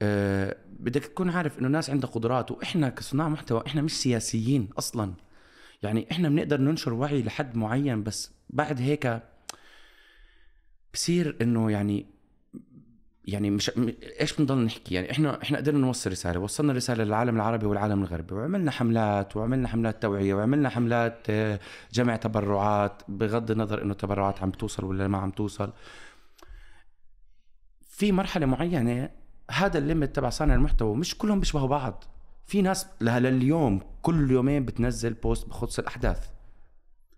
A: أه بدك تكون عارف انه الناس عندها قدرات واحنا كصناع محتوى احنا مش سياسيين اصلا يعني احنا بنقدر ننشر وعي لحد معين بس بعد هيك بصير انه يعني يعني مش ايش بنضل نحكي يعني احنا احنا قدرنا نوصل رساله وصلنا رساله للعالم العربي والعالم الغربي وعملنا حملات وعملنا حملات توعيه وعملنا حملات آه، جمع تبرعات بغض النظر انه التبرعات عم توصل ولا ما عم توصل في مرحله معينه هذا الليمت تبع صانع المحتوى مش كلهم بيشبهوا بعض في ناس لليوم كل يومين بتنزل بوست بخص الاحداث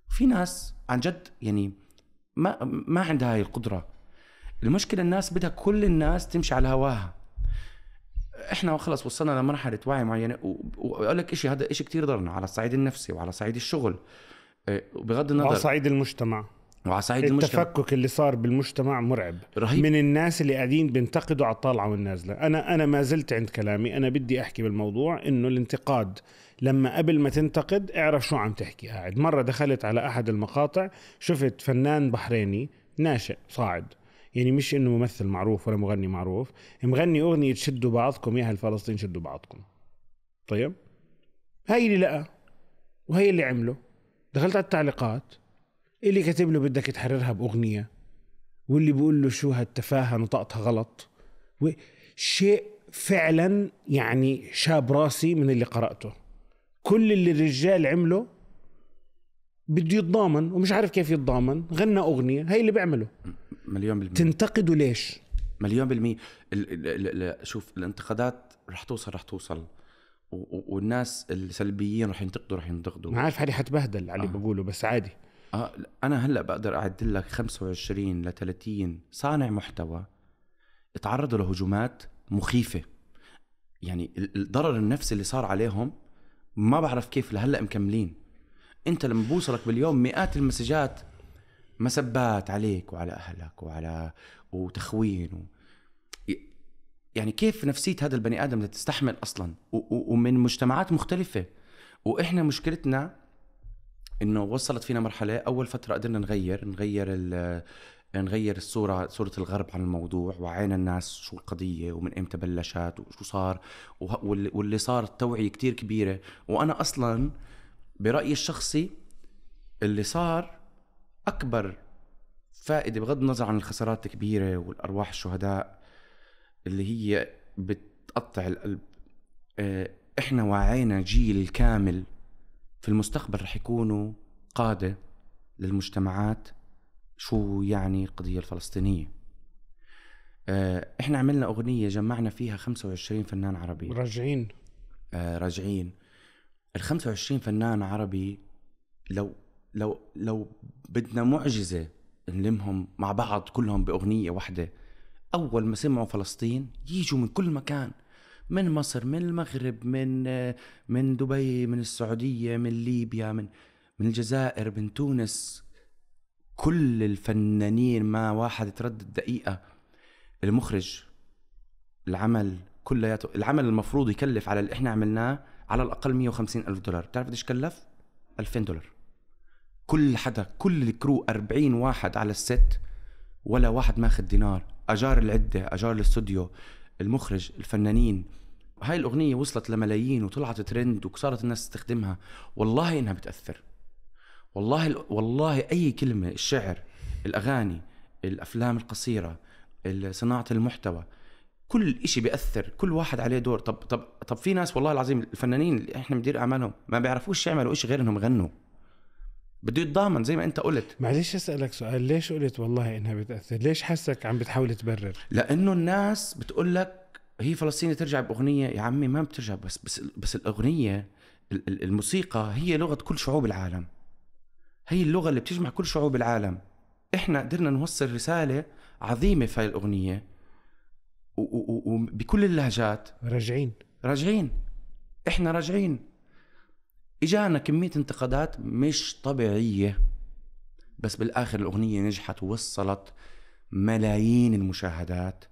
A: في ناس عن جد يعني ما ما عندها هاي القدره المشكله الناس بدها كل الناس تمشي على هواها احنا خلص وصلنا لمرحله وعي معينه واقول لك شيء هذا شيء كثير ضرنا
B: على الصعيد النفسي وعلى صعيد الشغل آه، بغض النظر وعلى صعيد المجتمع وعلى صعيد المجتمع التفكك اللي صار بالمجتمع مرعب رهيب. من الناس اللي قاعدين بينتقدوا على الطالعه والنازله انا انا ما زلت عند كلامي انا بدي احكي بالموضوع انه الانتقاد لما قبل ما تنتقد اعرف شو عم تحكي قاعد مرة دخلت على أحد المقاطع شفت فنان بحريني ناشئ صاعد يعني مش انه ممثل معروف ولا مغني معروف مغني اغنية شدوا بعضكم يا اهل فلسطين شدوا بعضكم طيب هاي اللي لقى وهي اللي عمله دخلت على التعليقات اللي كاتب له بدك تحررها باغنية واللي بيقول له شو هالتفاهه نطقتها غلط شيء فعلا يعني شاب راسي من اللي قرأته كل اللي الرجال عمله بده يتضامن ومش عارف كيف يتضامن غنى اغنيه هي اللي بيعمله مليون بالمية تنتقده ليش
A: مليون بالمية الـ الـ الـ شوف الانتقادات رح توصل رح توصل والناس السلبيين رح ينتقدوا رح ينتقدوا ما عارف حالي حتبهدل على اللي آه. بقوله بس عادي آه انا هلا بقدر اعد لك 25 ل 30 صانع محتوى تعرضوا لهجومات مخيفه يعني الضرر النفسي اللي صار عليهم ما بعرف كيف لهلا مكملين انت لما بوصلك باليوم مئات المسجات مسبات عليك وعلى اهلك وعلى وتخوين و... يعني كيف نفسيه هذا البني ادم تستحمل اصلا و... و... ومن مجتمعات مختلفه واحنا مشكلتنا انه وصلت فينا مرحله اول فتره قدرنا نغير نغير نغير الصورة صورة الغرب عن الموضوع وعينا الناس شو القضية ومن امتى بلشت وشو صار واللي صار التوعية كتير كبيرة وأنا أصلا برأيي الشخصي اللي صار أكبر فائدة بغض النظر عن الخسارات الكبيرة والأرواح الشهداء اللي هي بتقطع القلب آه، احنا وعينا جيل كامل في المستقبل رح يكونوا قادة للمجتمعات شو يعني القضية الفلسطينية آه، احنا عملنا اغنية جمعنا فيها 25 فنان عربي راجعين آه راجعين ال 25 فنان عربي لو لو لو بدنا معجزة نلمهم مع بعض كلهم بأغنية واحدة أول ما سمعوا فلسطين يجوا من كل مكان من مصر من المغرب من آه، من دبي من السعودية من ليبيا من من الجزائر من تونس كل الفنانين ما واحد تردد دقيقه المخرج العمل كلياته العمل المفروض يكلف على اللي احنا عملناه على الاقل 150 الف دولار بتعرف قديش كلف 2000 دولار كل حدا كل الكرو 40 واحد على الست ولا واحد ماخذ دينار اجار العده اجار الاستوديو المخرج الفنانين هاي الاغنيه وصلت لملايين وطلعت ترند وصارت الناس تستخدمها والله انها بتاثر والله والله اي كلمه الشعر الاغاني الافلام القصيره صناعه المحتوى كل شيء بياثر كل واحد عليه دور طب طب طب في ناس والله العظيم الفنانين اللي احنا مدير اعمالهم ما بيعرفوش
B: يعملوا شيء غير انهم يغنوا بده يتضامن زي ما انت قلت معلش اسالك سؤال ليش قلت والله انها بتاثر ليش حسك عم بتحاول تبرر لانه الناس بتقول لك
A: هي فلسطين ترجع باغنيه يا عمي ما بترجع بس بس, بس الاغنيه الموسيقى هي لغه كل شعوب العالم هي اللغة اللي بتجمع كل شعوب العالم احنا قدرنا نوصل رسالة عظيمة في هاي الأغنية وبكل اللهجات راجعين راجعين احنا راجعين اجانا كمية انتقادات مش طبيعية بس بالاخر الأغنية نجحت ووصلت ملايين المشاهدات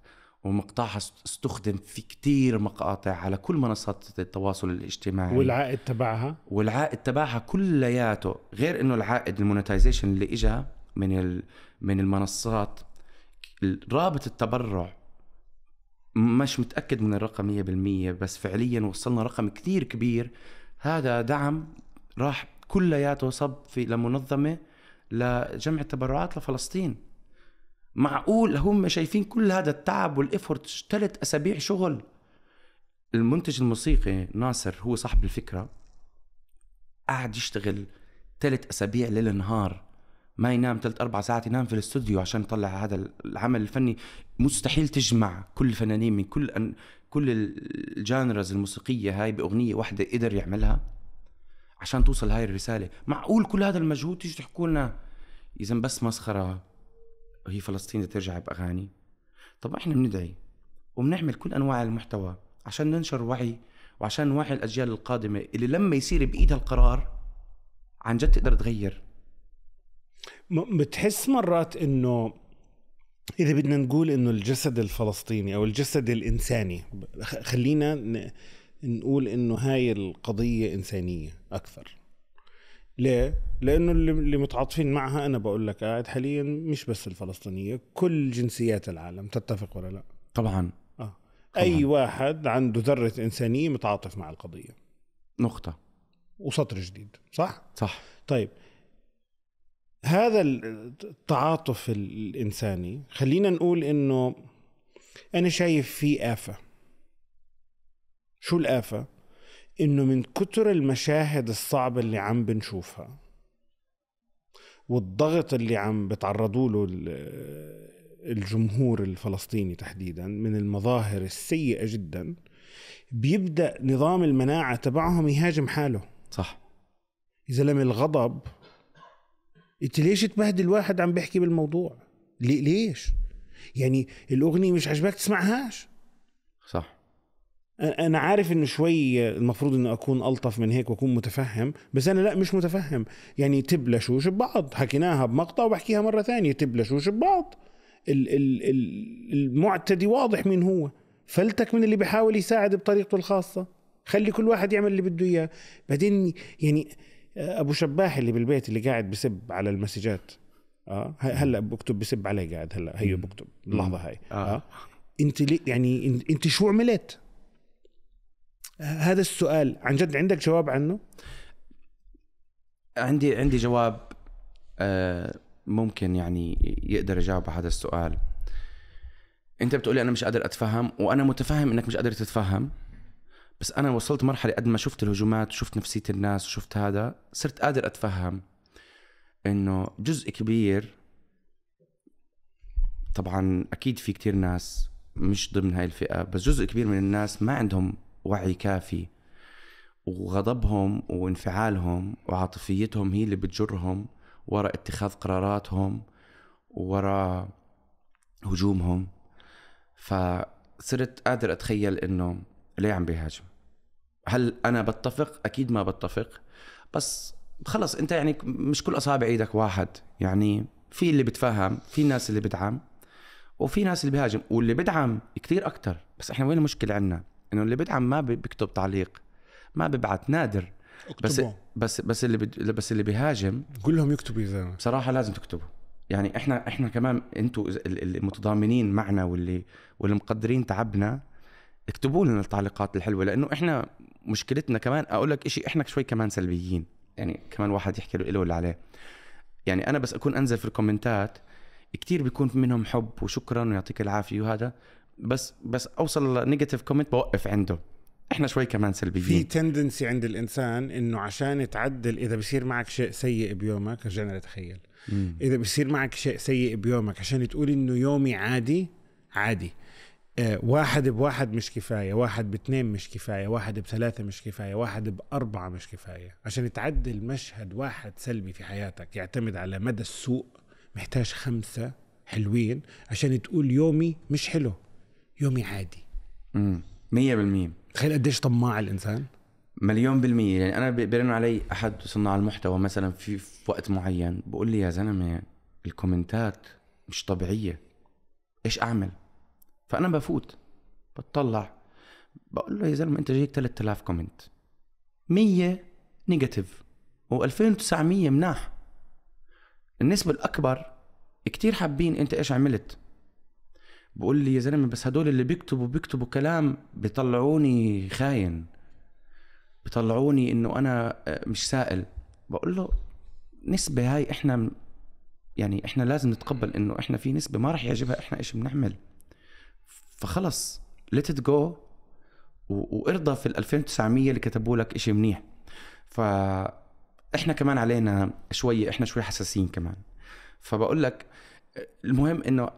A: ومقطعها استخدم في كتير مقاطع على كل منصات التواصل الاجتماعي والعائد تبعها والعائد تبعها كلياته غير انه العائد المونتايزيشن اللي اجى من من المنصات رابط التبرع مش متاكد من الرقم 100% بس فعليا وصلنا رقم كتير كبير هذا دعم راح كلياته صب في لمنظمه لجمع التبرعات لفلسطين معقول هم شايفين كل هذا التعب والإفورت ثلاث أسابيع شغل المنتج الموسيقي ناصر هو صاحب الفكرة قاعد يشتغل ثلاث أسابيع ليل نهار ما ينام ثلاث أربع ساعات ينام في الاستوديو عشان يطلع هذا العمل الفني مستحيل تجمع كل الفنانين من كل أن كل الجانرز الموسيقية هاي بأغنية واحدة قدر يعملها عشان توصل هاي الرسالة معقول كل هذا المجهود تيجي تحكوا لنا إذا بس مسخرة هي فلسطين ترجع باغاني طب احنا بندعي وبنعمل كل انواع المحتوى عشان ننشر وعي وعشان نوعي الاجيال القادمه اللي لما يصير بايدها القرار عن جد تقدر تغير
B: بتحس مرات انه اذا بدنا نقول انه الجسد الفلسطيني او الجسد الانساني خلينا نقول انه هاي القضيه انسانيه اكثر ليه؟ لانه اللي متعاطفين معها انا بقول لك قاعد حاليا مش بس الفلسطينيه كل جنسيات العالم تتفق ولا لا طبعا اه طبعاً. اي واحد عنده ذره انسانيه متعاطف مع القضيه نقطه وسطر جديد صح صح طيب هذا التعاطف الانساني خلينا نقول انه انا شايف في افه شو الافه انه من كتر المشاهد الصعبه اللي عم بنشوفها والضغط اللي عم بتعرضوا له الجمهور الفلسطيني تحديدا من المظاهر السيئه جدا بيبدا نظام المناعه تبعهم يهاجم حاله صح يا زلمه الغضب انت ليش تبهدل واحد عم بيحكي بالموضوع ليش يعني الاغنيه مش عجبك تسمعهاش انا عارف انه شوي المفروض انه اكون الطف من هيك واكون متفهم بس انا لا مش متفهم يعني تبلشوش ببعض حكيناها بمقطع وبحكيها مره ثانيه تبلشوا ببعض ال ال ال المعتدي واضح مين هو فلتك من اللي بيحاول يساعد بطريقته الخاصه خلي كل واحد يعمل اللي بده اياه بعدين يعني ابو شباح اللي بالبيت اللي قاعد بسب على المسجات اه هلا بكتب بسب علي قاعد هلا هيو بكتب اللحظه هاي اه, آه. انت ليه يعني انت شو عملت هذا السؤال عن جد عندك جواب عنه؟ عندي عندي جواب آه، ممكن يعني
A: يقدر يجاوب على هذا السؤال انت بتقولي انا مش قادر اتفهم وانا متفهم انك مش قادر تتفهم بس انا وصلت مرحله قد ما شفت الهجومات وشفت نفسيه الناس وشفت هذا صرت قادر اتفهم انه جزء كبير طبعا اكيد في كتير ناس مش ضمن هاي الفئه بس جزء كبير من الناس ما عندهم وعي كافي وغضبهم وانفعالهم وعاطفيتهم هي اللي بتجرهم وراء اتخاذ قراراتهم وراء هجومهم فصرت قادر اتخيل انه ليه عم بيهاجم هل انا بتفق اكيد ما بتفق بس خلص انت يعني مش كل اصابع ايدك واحد يعني في اللي بتفهم في ناس اللي بدعم وفي ناس اللي بيهاجم واللي بدعم كثير اكثر بس احنا وين المشكله عندنا انه اللي بدعم ما بيكتب تعليق ما ببعث نادر اكتبه. بس بس بس اللي بس اللي بيهاجم
B: لهم يكتبوا يا زلمه
A: بصراحه لازم تكتبوا يعني احنا احنا كمان انتم المتضامنين معنا واللي واللي مقدرين تعبنا اكتبوا لنا التعليقات الحلوه لانه احنا مشكلتنا كمان اقول لك شيء احنا شوي كمان سلبيين يعني كمان واحد يحكي له اللي عليه يعني انا بس اكون انزل في الكومنتات كتير بيكون منهم حب وشكرا ويعطيك العافيه وهذا بس بس اوصل نيجاتيف كومنت بوقف عنده احنا شوي كمان سلبيين في
B: تندنسي عند الانسان انه عشان تعدل اذا بصير معك شيء سيء بيومك رجعنا نتخيل اذا بصير معك شيء سيء بيومك عشان تقول انه يومي عادي عادي آه، واحد بواحد مش كفايه واحد باثنين مش كفايه واحد بثلاثه مش كفايه واحد باربعه مش كفايه عشان تعدل مشهد واحد سلبي في حياتك يعتمد على مدى السوء محتاج خمسه حلوين عشان تقول يومي مش حلو يومي عادي
A: مية 100% تخيل قديش طماع الانسان مليون بالمية يعني أنا بيرن علي أحد صناع المحتوى مثلا في, وقت معين بقول لي يا زلمة الكومنتات مش طبيعية إيش أعمل؟ فأنا بفوت بتطلع بقول له يا زلمة أنت جايك 3000 كومنت 100 نيجاتيف و2900 مناح النسبة الأكبر كتير حابين أنت إيش عملت بقول لي يا زلمه بس هدول اللي بيكتبوا بيكتبوا كلام بيطلعوني خاين بيطلعوني انه انا آه، مش سائل بقول له نسبه هاي احنا يعني احنا لازم نتقبل انه احنا في نسبه ما راح يعجبها احنا ايش بنعمل فخلص ليت it جو وارضى في ال 2900 اللي كتبوا لك شيء منيح فاحنا احنا كمان علينا شوي احنا شوي حساسين كمان فبقول لك المهم انه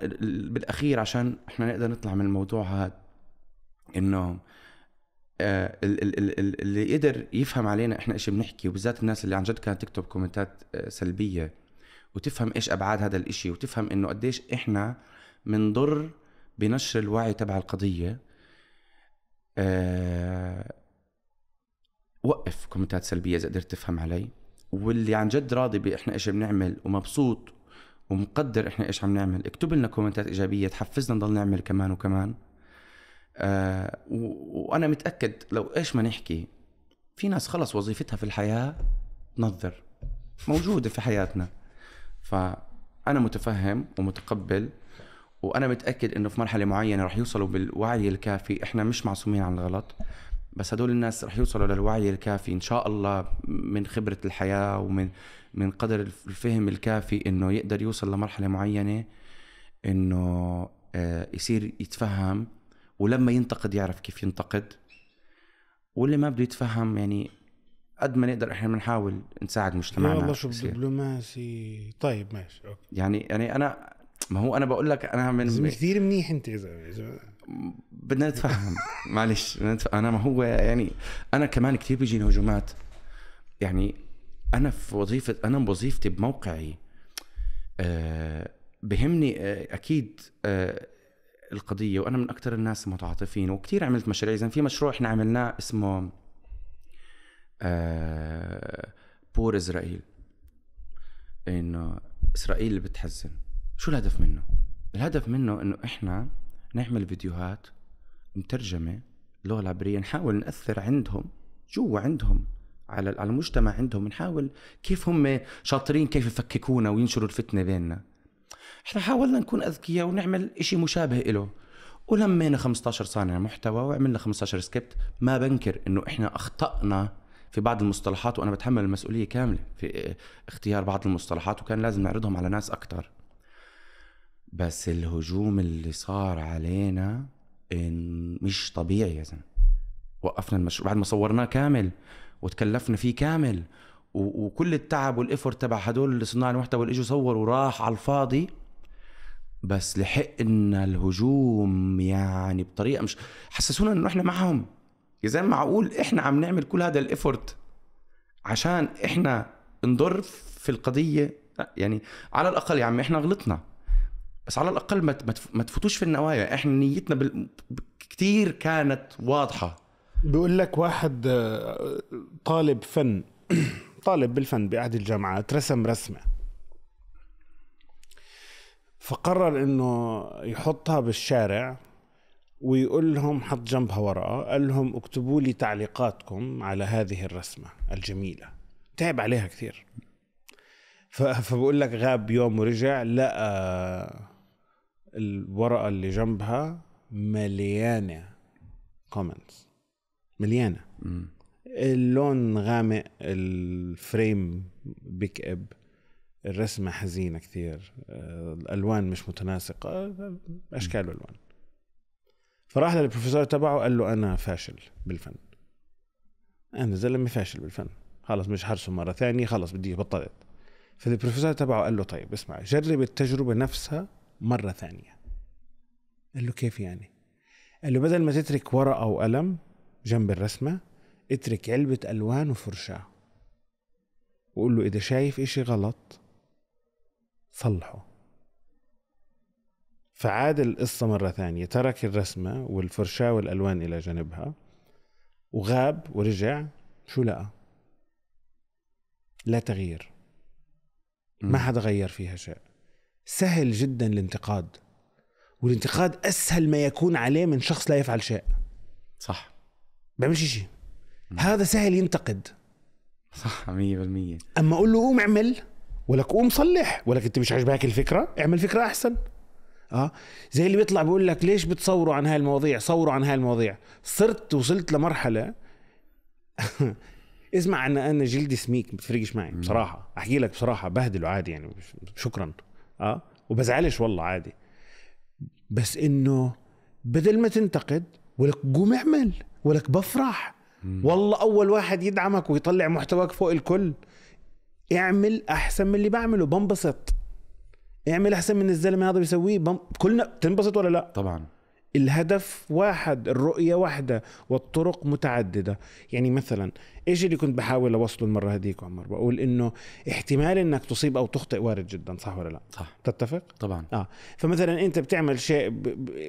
A: بالاخير عشان احنا نقدر نطلع من الموضوع هذا انه آه، اللي قدر يفهم علينا احنا ايش بنحكي وبالذات الناس اللي عن جد كانت تكتب كومنتات آه، سلبيه وتفهم ايش ابعاد هذا الاشي وتفهم انه قديش احنا بنضر بنشر الوعي تبع القضيه أه وقف كومنتات سلبيه اذا قدرت تفهم علي واللي عن جد راضي باحنا ايش بنعمل ومبسوط ومقدر احنا ايش عم نعمل اكتب لنا كومنتات ايجابيه تحفزنا نضل نعمل كمان وكمان آه وانا متاكد لو ايش ما نحكي في ناس خلص وظيفتها في الحياه تنظر موجوده في حياتنا فانا متفهم ومتقبل وانا متاكد انه في مرحله معينه رح يوصلوا بالوعي الكافي احنا مش معصومين عن الغلط بس هدول الناس رح يوصلوا للوعي الكافي ان شاء الله من خبره الحياه ومن من قدر الفهم الكافي انه يقدر يوصل لمرحله معينه انه آه، يصير يتفهم ولما ينتقد يعرف كيف ينتقد واللي ما بده يتفهم يعني قد ما نقدر احنا بنحاول نساعد مجتمعنا والله شو
B: دبلوماسي طيب ماشي اوكي
A: يعني يعني انا ما هو انا بقول لك انا من كثير
B: منيح انت اذا
A: بدنا نتفهم معلش انا ما هو يعني انا كمان كثير بيجيني هجومات يعني انا في وظيفه انا بوظيفتي بموقعي أه بهمني آه، اكيد أه القضيه وانا من اكثر الناس المتعاطفين وكثير عملت مشاريع اذا في مشروع احنا عملناه اسمه أه بور اسرائيل انه اسرائيل اللي بتحزن شو الهدف منه الهدف منه انه احنا نعمل فيديوهات مترجمه لغه العبريه نحاول ناثر عندهم جوا عندهم على على المجتمع عندهم نحاول كيف هم شاطرين كيف يفككونا وينشروا الفتنه بيننا احنا حاولنا نكون اذكياء ونعمل إشي مشابه له ولمينا 15 صانع محتوى وعملنا 15 سكريبت ما بنكر انه احنا اخطانا في بعض المصطلحات وانا بتحمل المسؤوليه كامله في اختيار بعض المصطلحات وكان لازم نعرضهم على ناس اكثر بس الهجوم اللي صار علينا إن مش طبيعي يا زلمه وقفنا المشروع بعد ما صورناه كامل وتكلفنا فيه كامل وكل التعب والافر تبع هدول صناع المحتوى اللي اجوا صوروا راح على الفاضي بس لحقنا الهجوم يعني بطريقه مش حسسونا انه احنا معهم يا زلمه معقول احنا عم نعمل كل هذا الافورت عشان احنا نضر في القضيه يعني على الاقل يا عمي احنا غلطنا بس على الاقل ما تفوتوش في النوايا احنا نيتنا بال... كثير كانت
B: واضحه بيقول لك واحد آه، طالب فن طالب بالفن بأحد الجامعات رسم رسمة فقرر انه يحطها بالشارع ويقول لهم حط جنبها ورقة قال لهم اكتبوا لي تعليقاتكم على هذه الرسمة الجميلة تعب عليها كثير فبقول لك غاب يوم ورجع لقى الورقة اللي جنبها مليانة كومنتس مليانه اللون غامق الفريم بيكئب الرسمة حزينة كثير آه، الألوان مش متناسقة آه، أشكال وألوان فراح للبروفيسور تبعه قال له أنا فاشل بالفن أنا زلمة فاشل بالفن خلص مش حرسه مرة ثانية خلص بدي بطلت فالبروفيسور تبعه قال له طيب اسمع جرب التجربة نفسها مرة ثانية قال له كيف يعني قال له بدل ما تترك ورقة وقلم جنب الرسمة اترك علبة ألوان وفرشاة وقول له إذا شايف إشي غلط صلحه فعاد القصة مرة ثانية ترك الرسمة والفرشاة والألوان إلى جانبها وغاب ورجع شو لقى لا تغيير ما حدا غير فيها شيء سهل جدا الانتقاد والانتقاد أسهل ما يكون عليه من شخص لا يفعل شيء صح بيعملش شيء هذا سهل ينتقد صح 100% اما اقول له قوم اعمل ولك قوم صلح ولك انت مش عاجبك الفكره اعمل فكره احسن اه زي اللي بيطلع بيقول لك ليش بتصوروا عن هاي المواضيع صوروا عن هاي المواضيع صرت وصلت لمرحله اسمع انا انا جلدي سميك ما بتفرقش معي بصراحه احكي لك بصراحه بهدله عادي يعني شكرا اه وبزعلش والله عادي بس انه بدل ما تنتقد ولك قوم اعمل ولك بفرح مم. والله اول واحد يدعمك ويطلع محتواك فوق الكل اعمل احسن من اللي بعمله بنبسط اعمل احسن من الزلمه هذا بيسويه بم... كلنا بتنبسط ولا لا طبعا الهدف واحد الرؤية واحدة والطرق متعددة يعني مثلا إيش اللي كنت بحاول أوصله المرة هذيك عمر بقول إنه احتمال إنك تصيب أو تخطئ وارد جدا صح ولا لا صح تتفق طبعا آه فمثلا أنت بتعمل شيء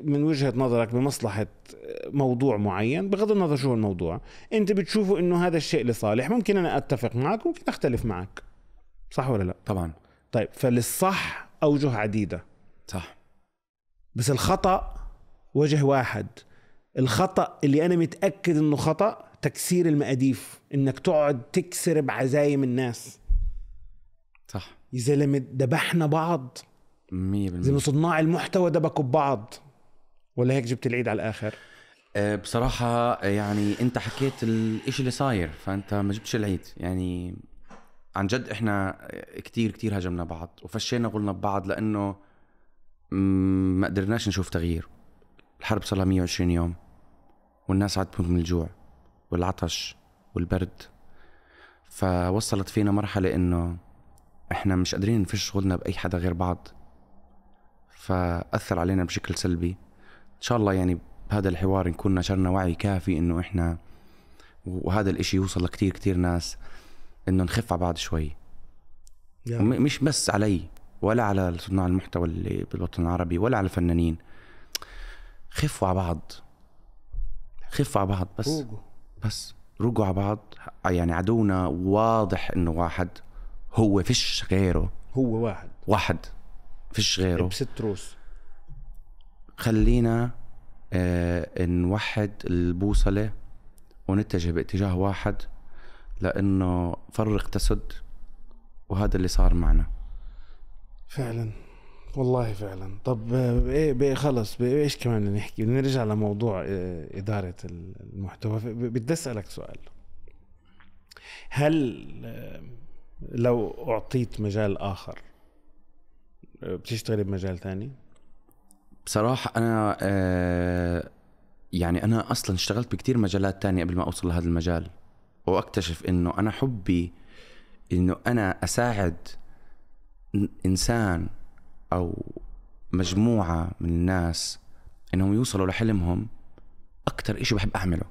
B: من وجهة نظرك بمصلحة آه، موضوع معين بغض النظر شو الموضوع أنت بتشوفه إنه هذا الشيء لصالح ممكن أنا أتفق معك ممكن أختلف معك صح ولا لا طبعا طيب فللصح أوجه عديدة صح بس الخطأ وجه واحد الخطا اللي انا متاكد انه خطا تكسير المقاديف انك تقعد تكسر بعزايم الناس صح يا زلمه ذبحنا بعض 100% زي ما صناع المحتوى دبكوا ببعض ولا هيك جبت العيد على الاخر أه بصراحة
A: آه، يعني انت حكيت الاشي اللي صاير فانت ما جبتش العيد يعني عن جد احنا آه، كتير كتير هجمنا بعض وفشينا قلنا ببعض لانه ما قدرناش نشوف تغيير الحرب صار لها 120 يوم والناس عاد تموت من الجوع والعطش والبرد فوصلت فينا مرحلة إنه إحنا مش قادرين نفش شغلنا بأي حدا غير بعض فأثر علينا بشكل سلبي إن شاء الله يعني بهذا الحوار نكون نشرنا وعي كافي إنه إحنا وهذا الإشي يوصل لكتير كتير ناس إنه نخف على بعض شوي مش بس علي ولا على صناع المحتوى اللي بالوطن العربي ولا على الفنانين خفوا على بعض خفوا على بعض بس روجو. بس رجوا على بعض يعني عدونا واضح انه واحد هو فيش غيره هو واحد واحد فيش غيره بست روس خلينا آه نوحد البوصلة ونتجه باتجاه واحد لأنه فرق تسد وهذا اللي صار معنا
B: فعلا والله فعلا طب آه، ايه بقى خلص ايش كمان بدنا نحكي بدنا نرجع لموضوع آه، اداره المحتوى بدي اسالك سؤال هل آه، لو اعطيت مجال اخر بتشتغلي بمجال ثاني
A: بصراحه انا يعني انا اصلا اشتغلت بكتير مجالات تانية قبل ما اوصل لهذا المجال واكتشف انه انا حبي انه انا اساعد انسان او مجموعه من الناس انهم يوصلوا لحلمهم اكثر شيء بحب اعمله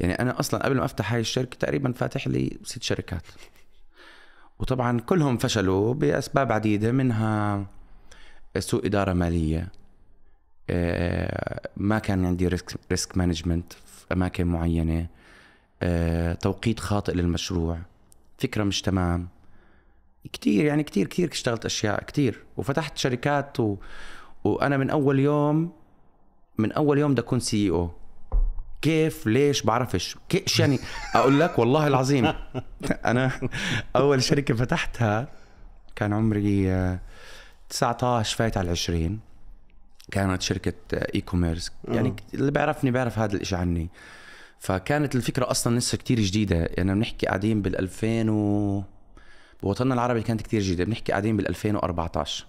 A: يعني انا اصلا قبل ما افتح هاي الشركه تقريبا فاتح لي ست شركات وطبعا كلهم فشلوا باسباب عديده منها سوء اداره ماليه آه، ما كان عندي ريسك ريسك مانجمنت في اماكن معينه آه، توقيت خاطئ للمشروع فكره مش تمام كتير يعني كتير كتير اشتغلت اشياء كتير وفتحت شركات و... وانا من اول يوم من اول يوم بدي اكون سي او e كيف ليش بعرفش كيش يعني اقول لك والله العظيم انا اول شركه فتحتها كان عمري 19 آه، فايت على 20 كانت شركه اي آه، كوميرس يعني اللي بيعرفني بيعرف هذا الشيء عني فكانت الفكره اصلا لسه كتير جديده يعني بنحكي قاعدين بال 2000 و بوطننا العربي كانت كتير جديده بنحكي قاعدين بال 2014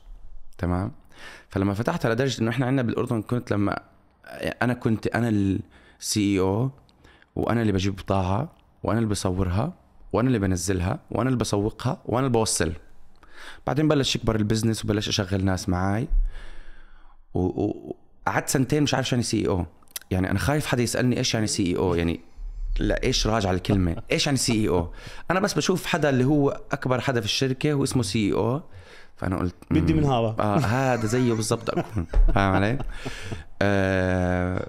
A: تمام فلما فتحتها لدرجه انه احنا عندنا بالاردن كنت لما انا كنت انا السي اي او e وانا اللي بجيب بضاعه وانا اللي بصورها وانا اللي بنزلها وانا اللي بسوقها وانا اللي بوصل بعدين بلش يكبر البزنس وبلش اشغل ناس معاي وقعدت سنتين مش عارف شو يعني سي اي او يعني انا خايف حدا يسالني ايش يعني سي اي او يعني لا ايش راجع الكلمه ايش عن سي اي او e انا بس بشوف حدا اللي هو اكبر حدا في الشركه واسمه سي اي e او فانا قلت بدي من هذا اه هذا زيه بالضبط اكون فاهم علي؟ آه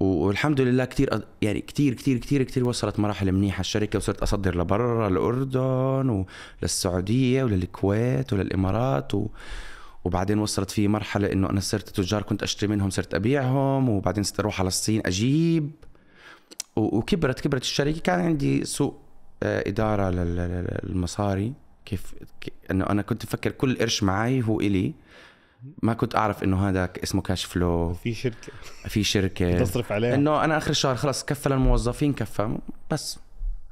A: والحمد لله كثير يعني كثير كثير كثير كثير وصلت مراحل منيحه الشركه وصرت اصدر لبرا الاردن وللسعوديه وللكويت وللامارات و... وبعدين وصلت في مرحله انه انا صرت تجار كنت اشتري منهم صرت ابيعهم وبعدين صرت اروح على الصين اجيب وكبرت كبرت الشركه كان عندي سوء آه، اداره للمصاري كيف انه انا كنت افكر كل قرش معي هو الي ما كنت اعرف انه هذا اسمه كاش فلو في شركه في شركه تصرف عليها انه انا اخر الشهر خلص كفى للموظفين كفى بس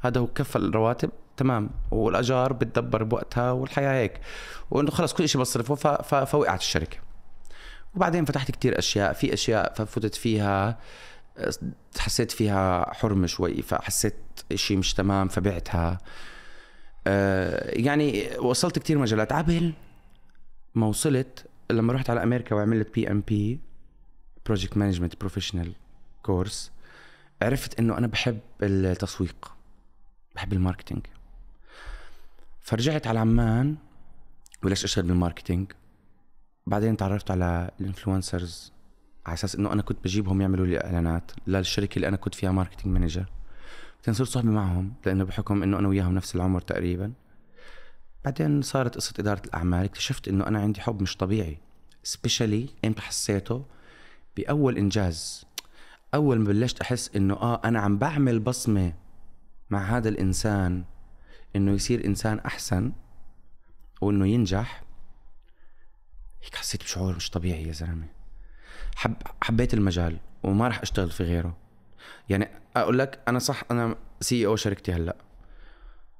A: هذا هو كفى الرواتب تمام والاجار بتدبر بوقتها والحياه هيك وانه خلص كل شيء بصرفه فوقعت الشركه وبعدين فتحت كتير اشياء في اشياء ففتت فيها حسيت فيها حرمة شوي فحسيت شيء مش تمام فبعتها آه، يعني وصلت كتير مجالات عبل ما وصلت لما رحت على امريكا وعملت بي ام بي بروجكت مانجمنت بروفيشنال كورس عرفت انه انا بحب التسويق بحب الماركتينج فرجعت على عمان وليش اشتغل بالماركتينج بعدين تعرفت على الانفلونسرز على اساس انه انا كنت بجيبهم يعملوا لي اعلانات للشركه اللي انا كنت فيها ماركتينج مانجر كان صرت صاحبي معهم لانه بحكم انه انا وياهم نفس العمر تقريبا بعدين صارت قصه اداره الاعمال اكتشفت انه انا عندي حب مش طبيعي سبيشالي امتى حسيته باول انجاز اول ما بلشت احس انه اه انا عم بعمل بصمه مع هذا الانسان انه يصير انسان احسن وانه ينجح هيك حسيت بشعور مش طبيعي يا زلمه حب حبيت المجال وما راح اشتغل في غيره يعني اقول لك انا صح انا سي او e شركتي هلا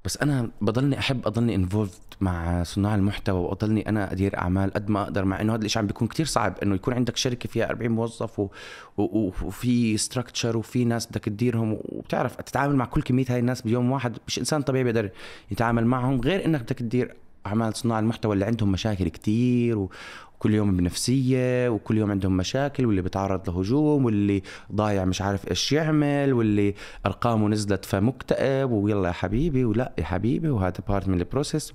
A: بس انا بضلني احب اضلني انفولد مع صناع المحتوى واضلني انا ادير اعمال قد ما اقدر مع انه هذا الشيء عم بيكون كتير صعب انه يكون عندك شركه فيها 40 موظف و... و... وفي ستراكتشر وفي ناس بدك تديرهم وبتعرف تتعامل مع كل كميه هاي الناس بيوم واحد مش انسان طبيعي بيقدر يتعامل معهم غير انك بدك تدير اعمال صناع المحتوى اللي عندهم مشاكل كتير وكل يوم بنفسيه وكل يوم عندهم مشاكل واللي بيتعرض لهجوم واللي ضايع مش عارف ايش يعمل واللي ارقامه نزلت فمكتئب ويلا يا حبيبي ولا يا حبيبي وهذا بارت من البروسيس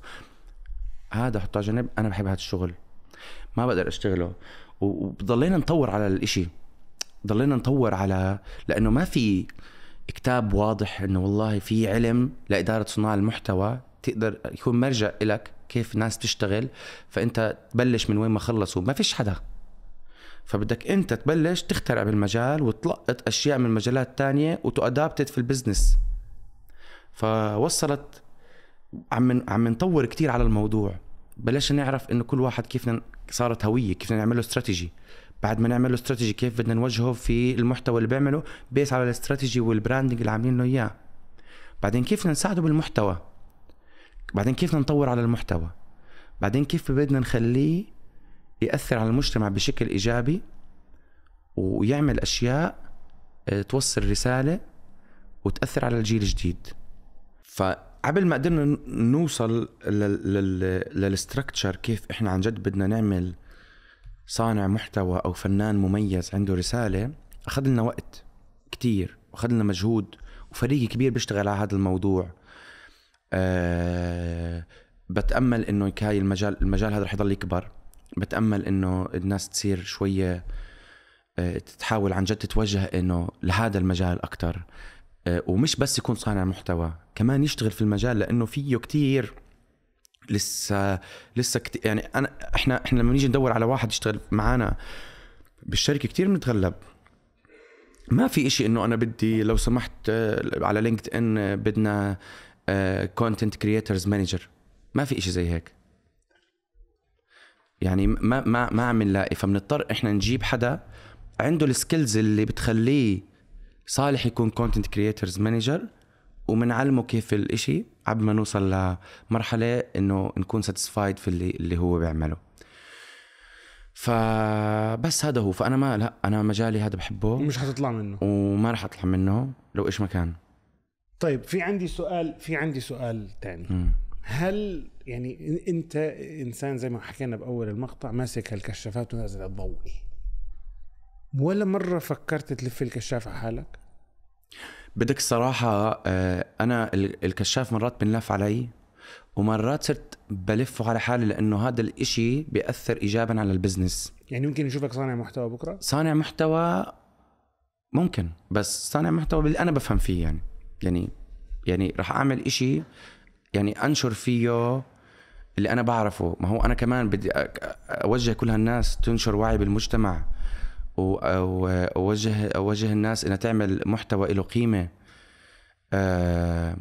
A: هذا حطه على جنب انا بحب هذا الشغل ما بقدر اشتغله وضلينا نطور على الاشي ضلينا نطور على لانه ما في كتاب واضح انه والله في علم لاداره صناع المحتوى تقدر يكون مرجع لك كيف الناس تشتغل فانت تبلش من وين ما خلصوا ما فيش حدا فبدك انت تبلش تخترع بالمجال وتلقط اشياء من مجالات تانية وتؤدابتت في البزنس فوصلت عم عم نطور كتير على الموضوع بلشنا نعرف انه كل واحد كيف صارت هويه كيف نعمل له استراتيجي بعد ما نعمل له استراتيجي كيف بدنا نوجهه في المحتوى اللي بيعمله بيس على الاستراتيجي والبراندنج اللي عاملين اياه بعدين كيف نساعده بالمحتوى بعدين كيف نطور على المحتوى بعدين كيف بدنا نخليه يأثر على المجتمع بشكل إيجابي ويعمل أشياء آه، توصل رسالة وتأثر على الجيل الجديد فقبل ما قدرنا نوصل للستركتشر كيف إحنا عن جد بدنا نعمل صانع محتوى أو فنان مميز عنده رسالة أخذ لنا وقت كتير وأخذ لنا مجهود وفريق كبير بيشتغل على هذا الموضوع أه بتامل انه كاي المجال المجال هذا رح يضل يكبر بتامل انه الناس تصير شويه آه، تحاول عن جد تتوجه انه لهذا المجال اكثر آه، ومش بس يكون صانع محتوى كمان يشتغل في المجال لانه فيه كتير لسه لسه كتير يعني انا احنا احنا لما نيجي ندور على واحد يشتغل معنا بالشركه كتير بنتغلب ما في إشي انه انا بدي لو سمحت آه، على لينكد ان بدنا كونتنت كريترز مانجر ما في إشي زي هيك يعني ما ما ما عم نلاقي فبنضطر احنا نجيب حدا عنده السكيلز اللي بتخليه صالح يكون كونتنت كريترز مانجر وبنعلمه كيف الإشي عبد ما نوصل لمرحله انه نكون ساتيسفايد في اللي اللي هو بيعمله فبس هذا هو فانا ما لا انا مجالي هذا بحبه مش حتطلع منه وما رح اطلع منه
B: لو ايش ما كان طيب في عندي سؤال في عندي سؤال ثاني هل يعني انت انسان زي ما حكينا باول المقطع ماسك هالكشافات ونازل تضوي ولا مره فكرت تلف الكشاف على حالك
A: بدك الصراحة آه، أنا الكشاف مرات بنلف علي ومرات صرت بلفه على حالي لأنه هذا الإشي بيأثر إيجابا على البزنس
B: يعني ممكن نشوفك صانع محتوى بكرة؟
A: صانع محتوى ممكن بس صانع محتوى اللي أنا بفهم فيه يعني يعني يعني رح اعمل إشي يعني انشر فيه اللي انا بعرفه ما هو انا كمان بدي اوجه كل هالناس تنشر وعي بالمجتمع واوجه اوجه الناس انها تعمل محتوى له قيمه آه،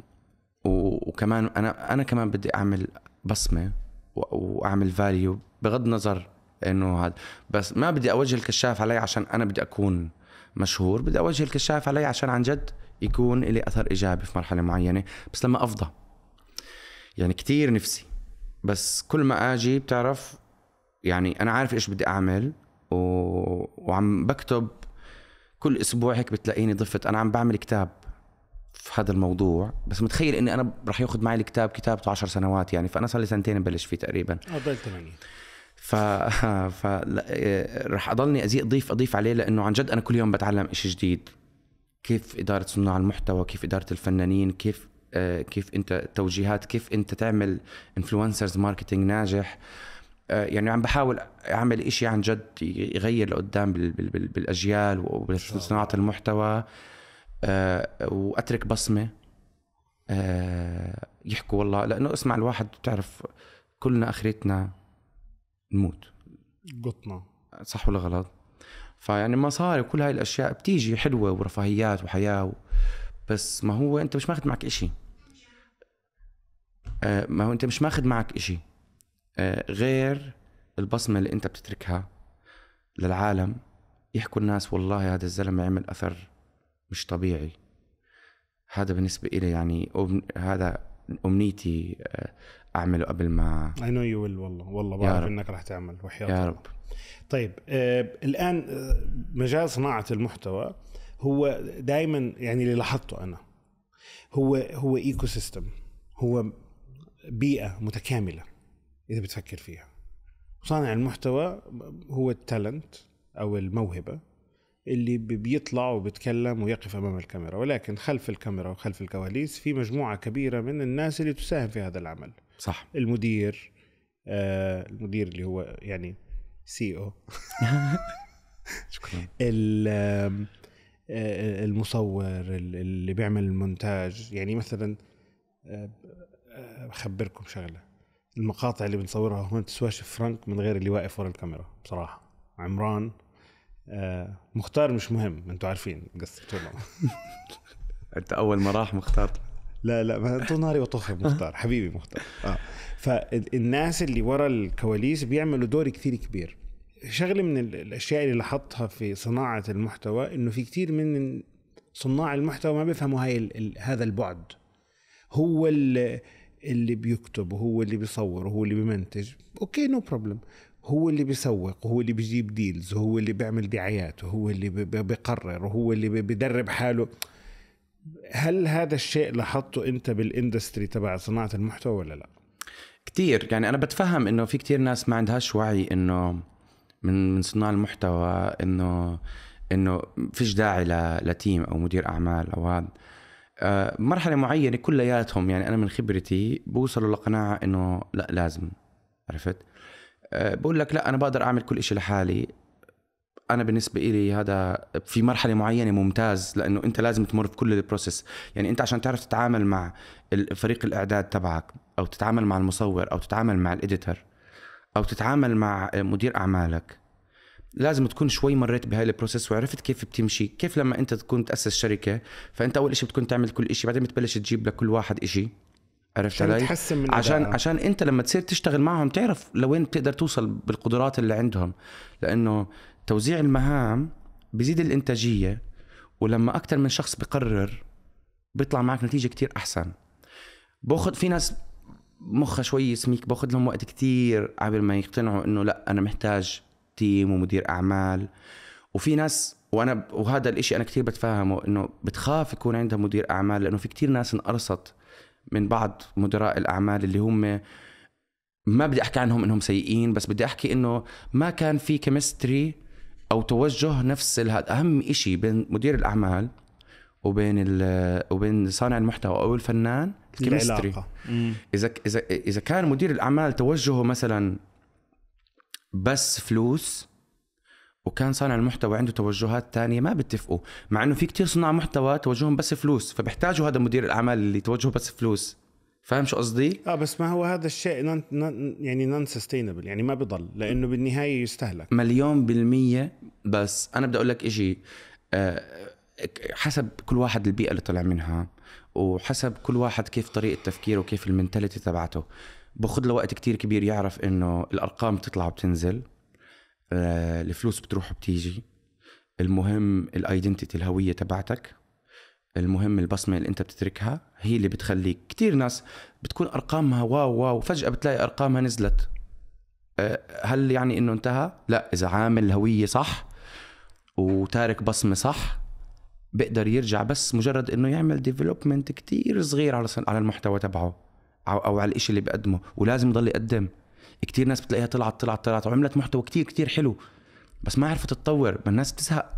A: وكمان انا انا كمان بدي اعمل بصمه واعمل فاليو بغض النظر انه هذا بس ما بدي اوجه الكشاف علي عشان انا بدي اكون مشهور بدي اوجه الكشاف علي عشان عن جد يكون لي اثر ايجابي في مرحله معينه بس لما افضى يعني كتير نفسي بس كل ما اجي بتعرف يعني انا عارف ايش بدي اعمل و... وعم بكتب كل اسبوع هيك بتلاقيني ضفت انا عم بعمل كتاب في هذا الموضوع بس متخيل اني انا رح ياخذ معي الكتاب كتابته 10 سنوات يعني فانا صار لي سنتين ببلش فيه تقريبا
B: قبل آه، 80
A: ف ف إيه، رح اضلني ازيد اضيف اضيف عليه لانه عن جد انا كل يوم بتعلم شيء جديد كيف اداره صناع المحتوى كيف اداره الفنانين كيف آه، كيف انت توجيهات كيف انت تعمل انفلونسرز ماركتينج ناجح آه، يعني عم بحاول اعمل إشي عن جد يغير لقدام بالاجيال وبصناعه المحتوى آه، واترك بصمه يحكوا والله لانه اسمع الواحد بتعرف كلنا اخرتنا نموت قطنا صح ولا غلط؟ فيعني مصاري وكل هاي الاشياء بتيجي حلوه ورفاهيات وحياه و... بس ما هو انت مش ماخذ معك إشي آه ما هو انت مش ماخذ معك إشي آه غير البصمه اللي انت بتتركها للعالم يحكوا الناس والله هذا الزلمه عمل اثر مش طبيعي هذا بالنسبه إلي يعني هذا امنيتي آه،
B: اعمله قبل ما اي نو يو ويل والله والله بعرف انك رح تعمل وحياة يا رب طيب آه الان آه، مجال صناعه المحتوى هو دائما يعني اللي لاحظته انا هو هو ايكو سيستم هو بيئه متكامله اذا بتفكر فيها صانع المحتوى هو التالنت او الموهبه اللي بيطلع وبيتكلم ويقف امام الكاميرا ولكن خلف الكاميرا وخلف الكواليس في مجموعه كبيره من الناس اللي تساهم في هذا العمل صح المدير آه المدير اللي هو يعني سي او e شكرا آه، المصور اللي بيعمل المونتاج يعني مثلا بخبركم آه، شغله المقاطع اللي بنصورها هون تسواش فرانك من غير اللي واقف ورا الكاميرا بصراحه عمران آه، مختار مش مهم انتوا عارفين قصة انت اول ما راح مختار لا لا ما طول ناري وطفى مختار حبيبي مختار اه فالناس اللي ورا الكواليس بيعملوا دور كثير كبير شغله من الاشياء اللي لاحظتها في صناعه المحتوى انه في كثير من صناع المحتوى ما بيفهموا هاي الـ الـ هذا البعد هو اللي بيكتب وهو اللي بيصور وهو اللي بيمنتج اوكي نو no بروبلم هو اللي بيسوق هو اللي بيجيب ديلز هو اللي بيعمل دعايات هو اللي بيقرر هو اللي بيدرب حاله هل هذا الشيء لاحظته انت بالاندستري تبع صناعه المحتوى ولا لا
A: كثير يعني انا بتفهم انه في كثير ناس ما عندهاش وعي انه من من صناع المحتوى انه انه فيش داعي لتيم او مدير اعمال او هذا آه، مرحله معينه كلياتهم يعني انا من خبرتي بوصلوا لقناعه انه لا لازم عرفت آه، بقول لك لا انا بقدر اعمل كل شيء لحالي انا بالنسبه إلي هذا في مرحله معينه ممتاز لانه انت لازم تمر بكل البروسيس يعني انت عشان تعرف تتعامل مع فريق الاعداد تبعك او تتعامل مع المصور او تتعامل مع الاديتر او تتعامل مع مدير اعمالك لازم تكون شوي مريت بهاي البروسيس وعرفت كيف بتمشي كيف لما انت تكون تاسس شركه فانت اول شيء بتكون تعمل كل شيء بعدين بتبلش تجيب لكل واحد شيء عرفت علي؟ تحسن من عشان أداء. عشان انت لما تصير تشتغل معهم تعرف لوين بتقدر توصل بالقدرات اللي عندهم لانه توزيع المهام بزيد الانتاجيه ولما اكثر من شخص بقرر بيطلع معك نتيجه كتير احسن باخذ في ناس مخها شوي سميك باخذ لهم وقت كتير قبل ما يقتنعوا انه لا انا محتاج تيم ومدير اعمال وفي ناس وانا وهذا الاشي انا كتير بتفاهمه انه بتخاف يكون عندها مدير اعمال لانه في كتير ناس انقرصت من بعض مدراء الاعمال اللي هم ما بدي احكي عنهم انهم سيئين بس بدي احكي انه ما كان في كيمستري او توجه نفس هذا اهم شيء بين مدير الاعمال وبين وبين صانع المحتوى او الفنان الكيمستري اذا اذا اذا كان مدير الاعمال توجهه مثلا بس فلوس وكان صانع المحتوى عنده توجهات تانية ما بيتفقوا مع انه في كتير صناع محتوى توجههم بس فلوس فبيحتاجوا هذا مدير الاعمال اللي توجهه بس فلوس فاهم شو قصدي؟
B: اه بس ما هو هذا الشيء نان يعني نون سستينبل يعني ما بضل لانه بالنهايه يستهلك
A: مليون بالمية بس انا بدي اقول لك شيء آه، حسب كل واحد البيئه اللي طلع منها وحسب كل واحد كيف طريقه تفكيره وكيف المنتاليتي تبعته باخذ له وقت كتير كبير يعرف انه الارقام بتطلع وبتنزل آه، الفلوس بتروح وبتيجي المهم الايدنتيتي الهويه تبعتك المهم البصمه اللي انت بتتركها هي اللي بتخليك كثير ناس بتكون ارقامها واو واو فجاه بتلاقي ارقامها نزلت آه، هل يعني انه انتهى لا اذا عامل هويه صح وتارك بصمه صح بيقدر يرجع بس مجرد انه يعمل ديفلوبمنت كتير صغير على على المحتوى تبعه او على الاشي اللي بقدمه ولازم يضل يقدم كتير ناس بتلاقيها طلعت طلعت طلعت وعملت محتوى كتير كتير حلو بس ما عرفت تتطور الناس بتزهق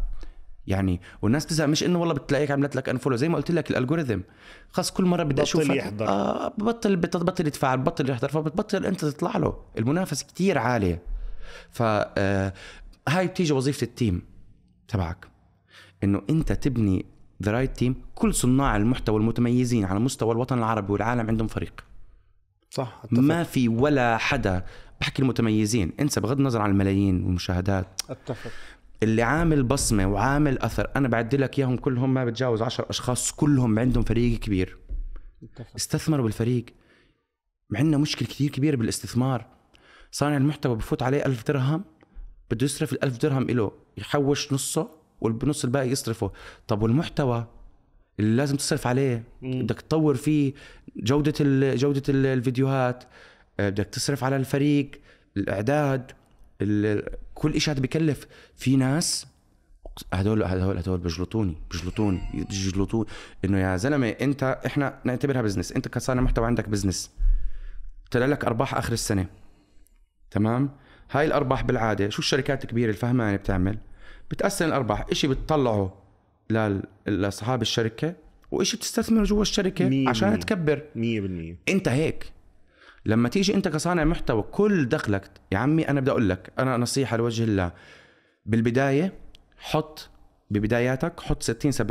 A: يعني والناس بتزهق مش انه والله بتلاقيك عملت لك انفولو زي ما قلت لك الالجوريثم خاص كل مره بدي اشوفك بطل يحضر آه بطل بطل يتفاعل بطل يحضر فبتبطل انت تطلع له المنافسه كتير عاليه ف آه، هاي بتيجي وظيفه التيم تبعك انه انت تبني ذا رايت تيم كل صناع المحتوى المتميزين على مستوى الوطن العربي والعالم عندهم فريق صح أتفق. ما في ولا حدا بحكي المتميزين انسى بغض النظر عن الملايين والمشاهدات اتفق اللي عامل بصمه وعامل اثر انا بعد لك اياهم كلهم ما بتجاوز 10 اشخاص كلهم عندهم فريق كبير اتفق. استثمروا بالفريق عندنا مشكله كثير كبيره بالاستثمار صانع المحتوى بفوت عليه ألف درهم بده يصرف ال1000 درهم له يحوش نصه والنص الباقي يصرفه طب والمحتوى اللي لازم تصرف عليه بدك تطور فيه جوده ال جوده الفيديوهات آه، بدك تصرف على الفريق الاعداد كل شيء هذا بكلف في ناس هدول هدول هدول بجلطوني بجلطوني بجلطوني انه يا زلمه انت احنا نعتبرها بزنس انت كصانع محتوى عندك بزنس طلع لك ارباح اخر السنه تمام هاي الارباح بالعاده شو الشركات الكبيره الفهمانه بتعمل بتقسم الارباح شيء بتطلعه لاصحاب الشركه وايش بتستثمر جوا الشركه مية عشان تكبر 100% انت هيك لما تيجي انت كصانع محتوى كل دخلك يا عمي انا بدي اقول لك انا نصيحه لوجه الله بالبدايه حط ببداياتك حط 60 70%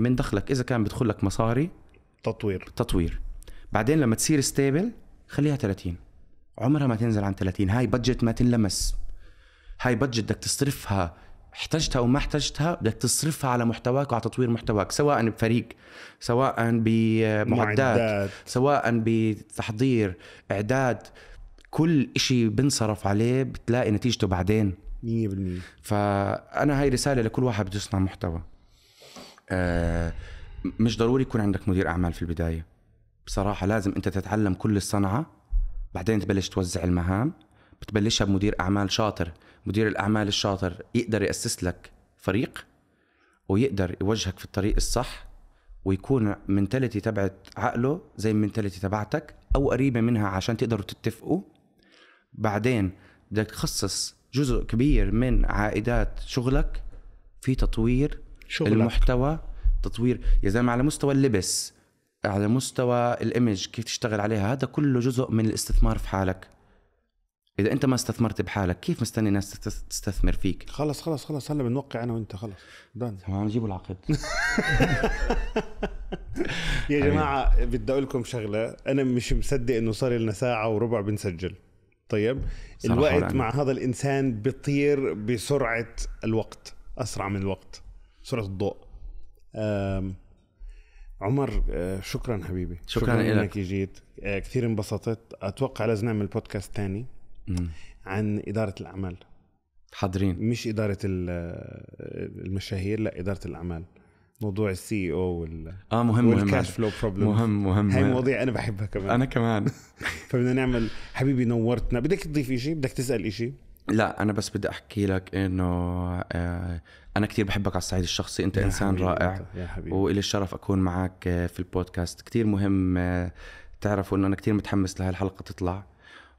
A: من دخلك اذا كان بدخل لك مصاري تطوير تطوير بعدين لما تصير ستيبل خليها 30 عمرها ما تنزل عن 30 هاي بادجت ما تنلمس هاي بادجت بدك تصرفها احتجتها او ما احتجتها بدك تصرفها على محتواك وعلى تطوير محتواك سواء بفريق سواء بمعدات معدات. سواء بتحضير اعداد كل إشي بنصرف عليه بتلاقي نتيجته بعدين 100% فانا هاي رساله لكل واحد بده يصنع محتوى أه مش ضروري يكون عندك مدير اعمال في البدايه بصراحه لازم انت تتعلم كل الصنعه بعدين تبلش توزع المهام بتبلشها بمدير اعمال شاطر مدير الاعمال الشاطر يقدر ياسس لك فريق ويقدر يوجهك في الطريق الصح ويكون منتاليتي تبعت عقله زي المنتاليتي تبعتك او قريبه منها عشان تقدروا تتفقوا بعدين بدك تخصص جزء كبير من عائدات شغلك في تطوير شغلك. المحتوى تطوير يا زلمه على مستوى اللبس على مستوى الايمج كيف تشتغل عليها هذا كله جزء من الاستثمار في حالك اذا انت ما استثمرت بحالك كيف مستني ناس تستثمر فيك
B: خلص خلص خلص هلا بنوقع انا وانت خلص دان تمام جيبوا العقد يا جماعه بدي اقول لكم شغله انا مش مصدق انه صار لنا ساعه وربع بنسجل طيب الوقت مع هذا الانسان بيطير بسرعه الوقت اسرع من الوقت سرعه الضوء عمر آه، شكرا حبيبي شكرا, شكرا لك انك جيت آه، كثير انبسطت اتوقع لازم نعمل بودكاست ثاني عن اداره الاعمال حاضرين مش اداره المشاهير لا اداره الاعمال موضوع السي او e وال اه مهم والكاش فلو بروبلم مهم مهم هاي مواضيع انا بحبها كمان انا كمان فبدنا نعمل حبيبي نورتنا بدك تضيف شيء بدك تسال شيء
A: لا انا بس بدي احكي لك انه آه انا كثير بحبك على الصعيد الشخصي انت انسان حبيبي رائع يا حبيبي والي الشرف اكون معك آه، في البودكاست كثير مهم آه، تعرفوا انه انا كثير متحمس لهالحلقه تطلع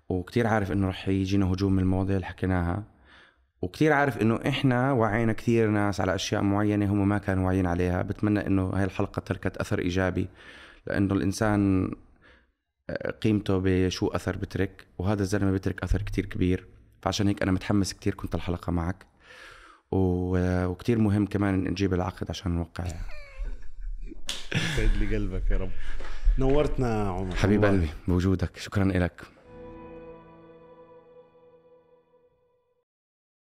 A: وكتير عارف انه رح يجينا هجوم من المواضيع اللي حكيناها وكتير عارف انه احنا وعينا كثير ناس على اشياء معينه هم ما كانوا واعيين عليها بتمنى انه هاي الحلقه تركت اثر ايجابي لانه الانسان آه، قيمته بشو اثر بترك وهذا الزلمه بترك اثر كتير كبير فعشان هيك انا متحمس كتير كنت الحلقه معك و... آه، وكتير مهم كمان نجيب العقد عشان نوقع
B: يسعد لي قلبك يا رب نورتنا عمر حبيب قلبي
A: بوجودك شكرا لك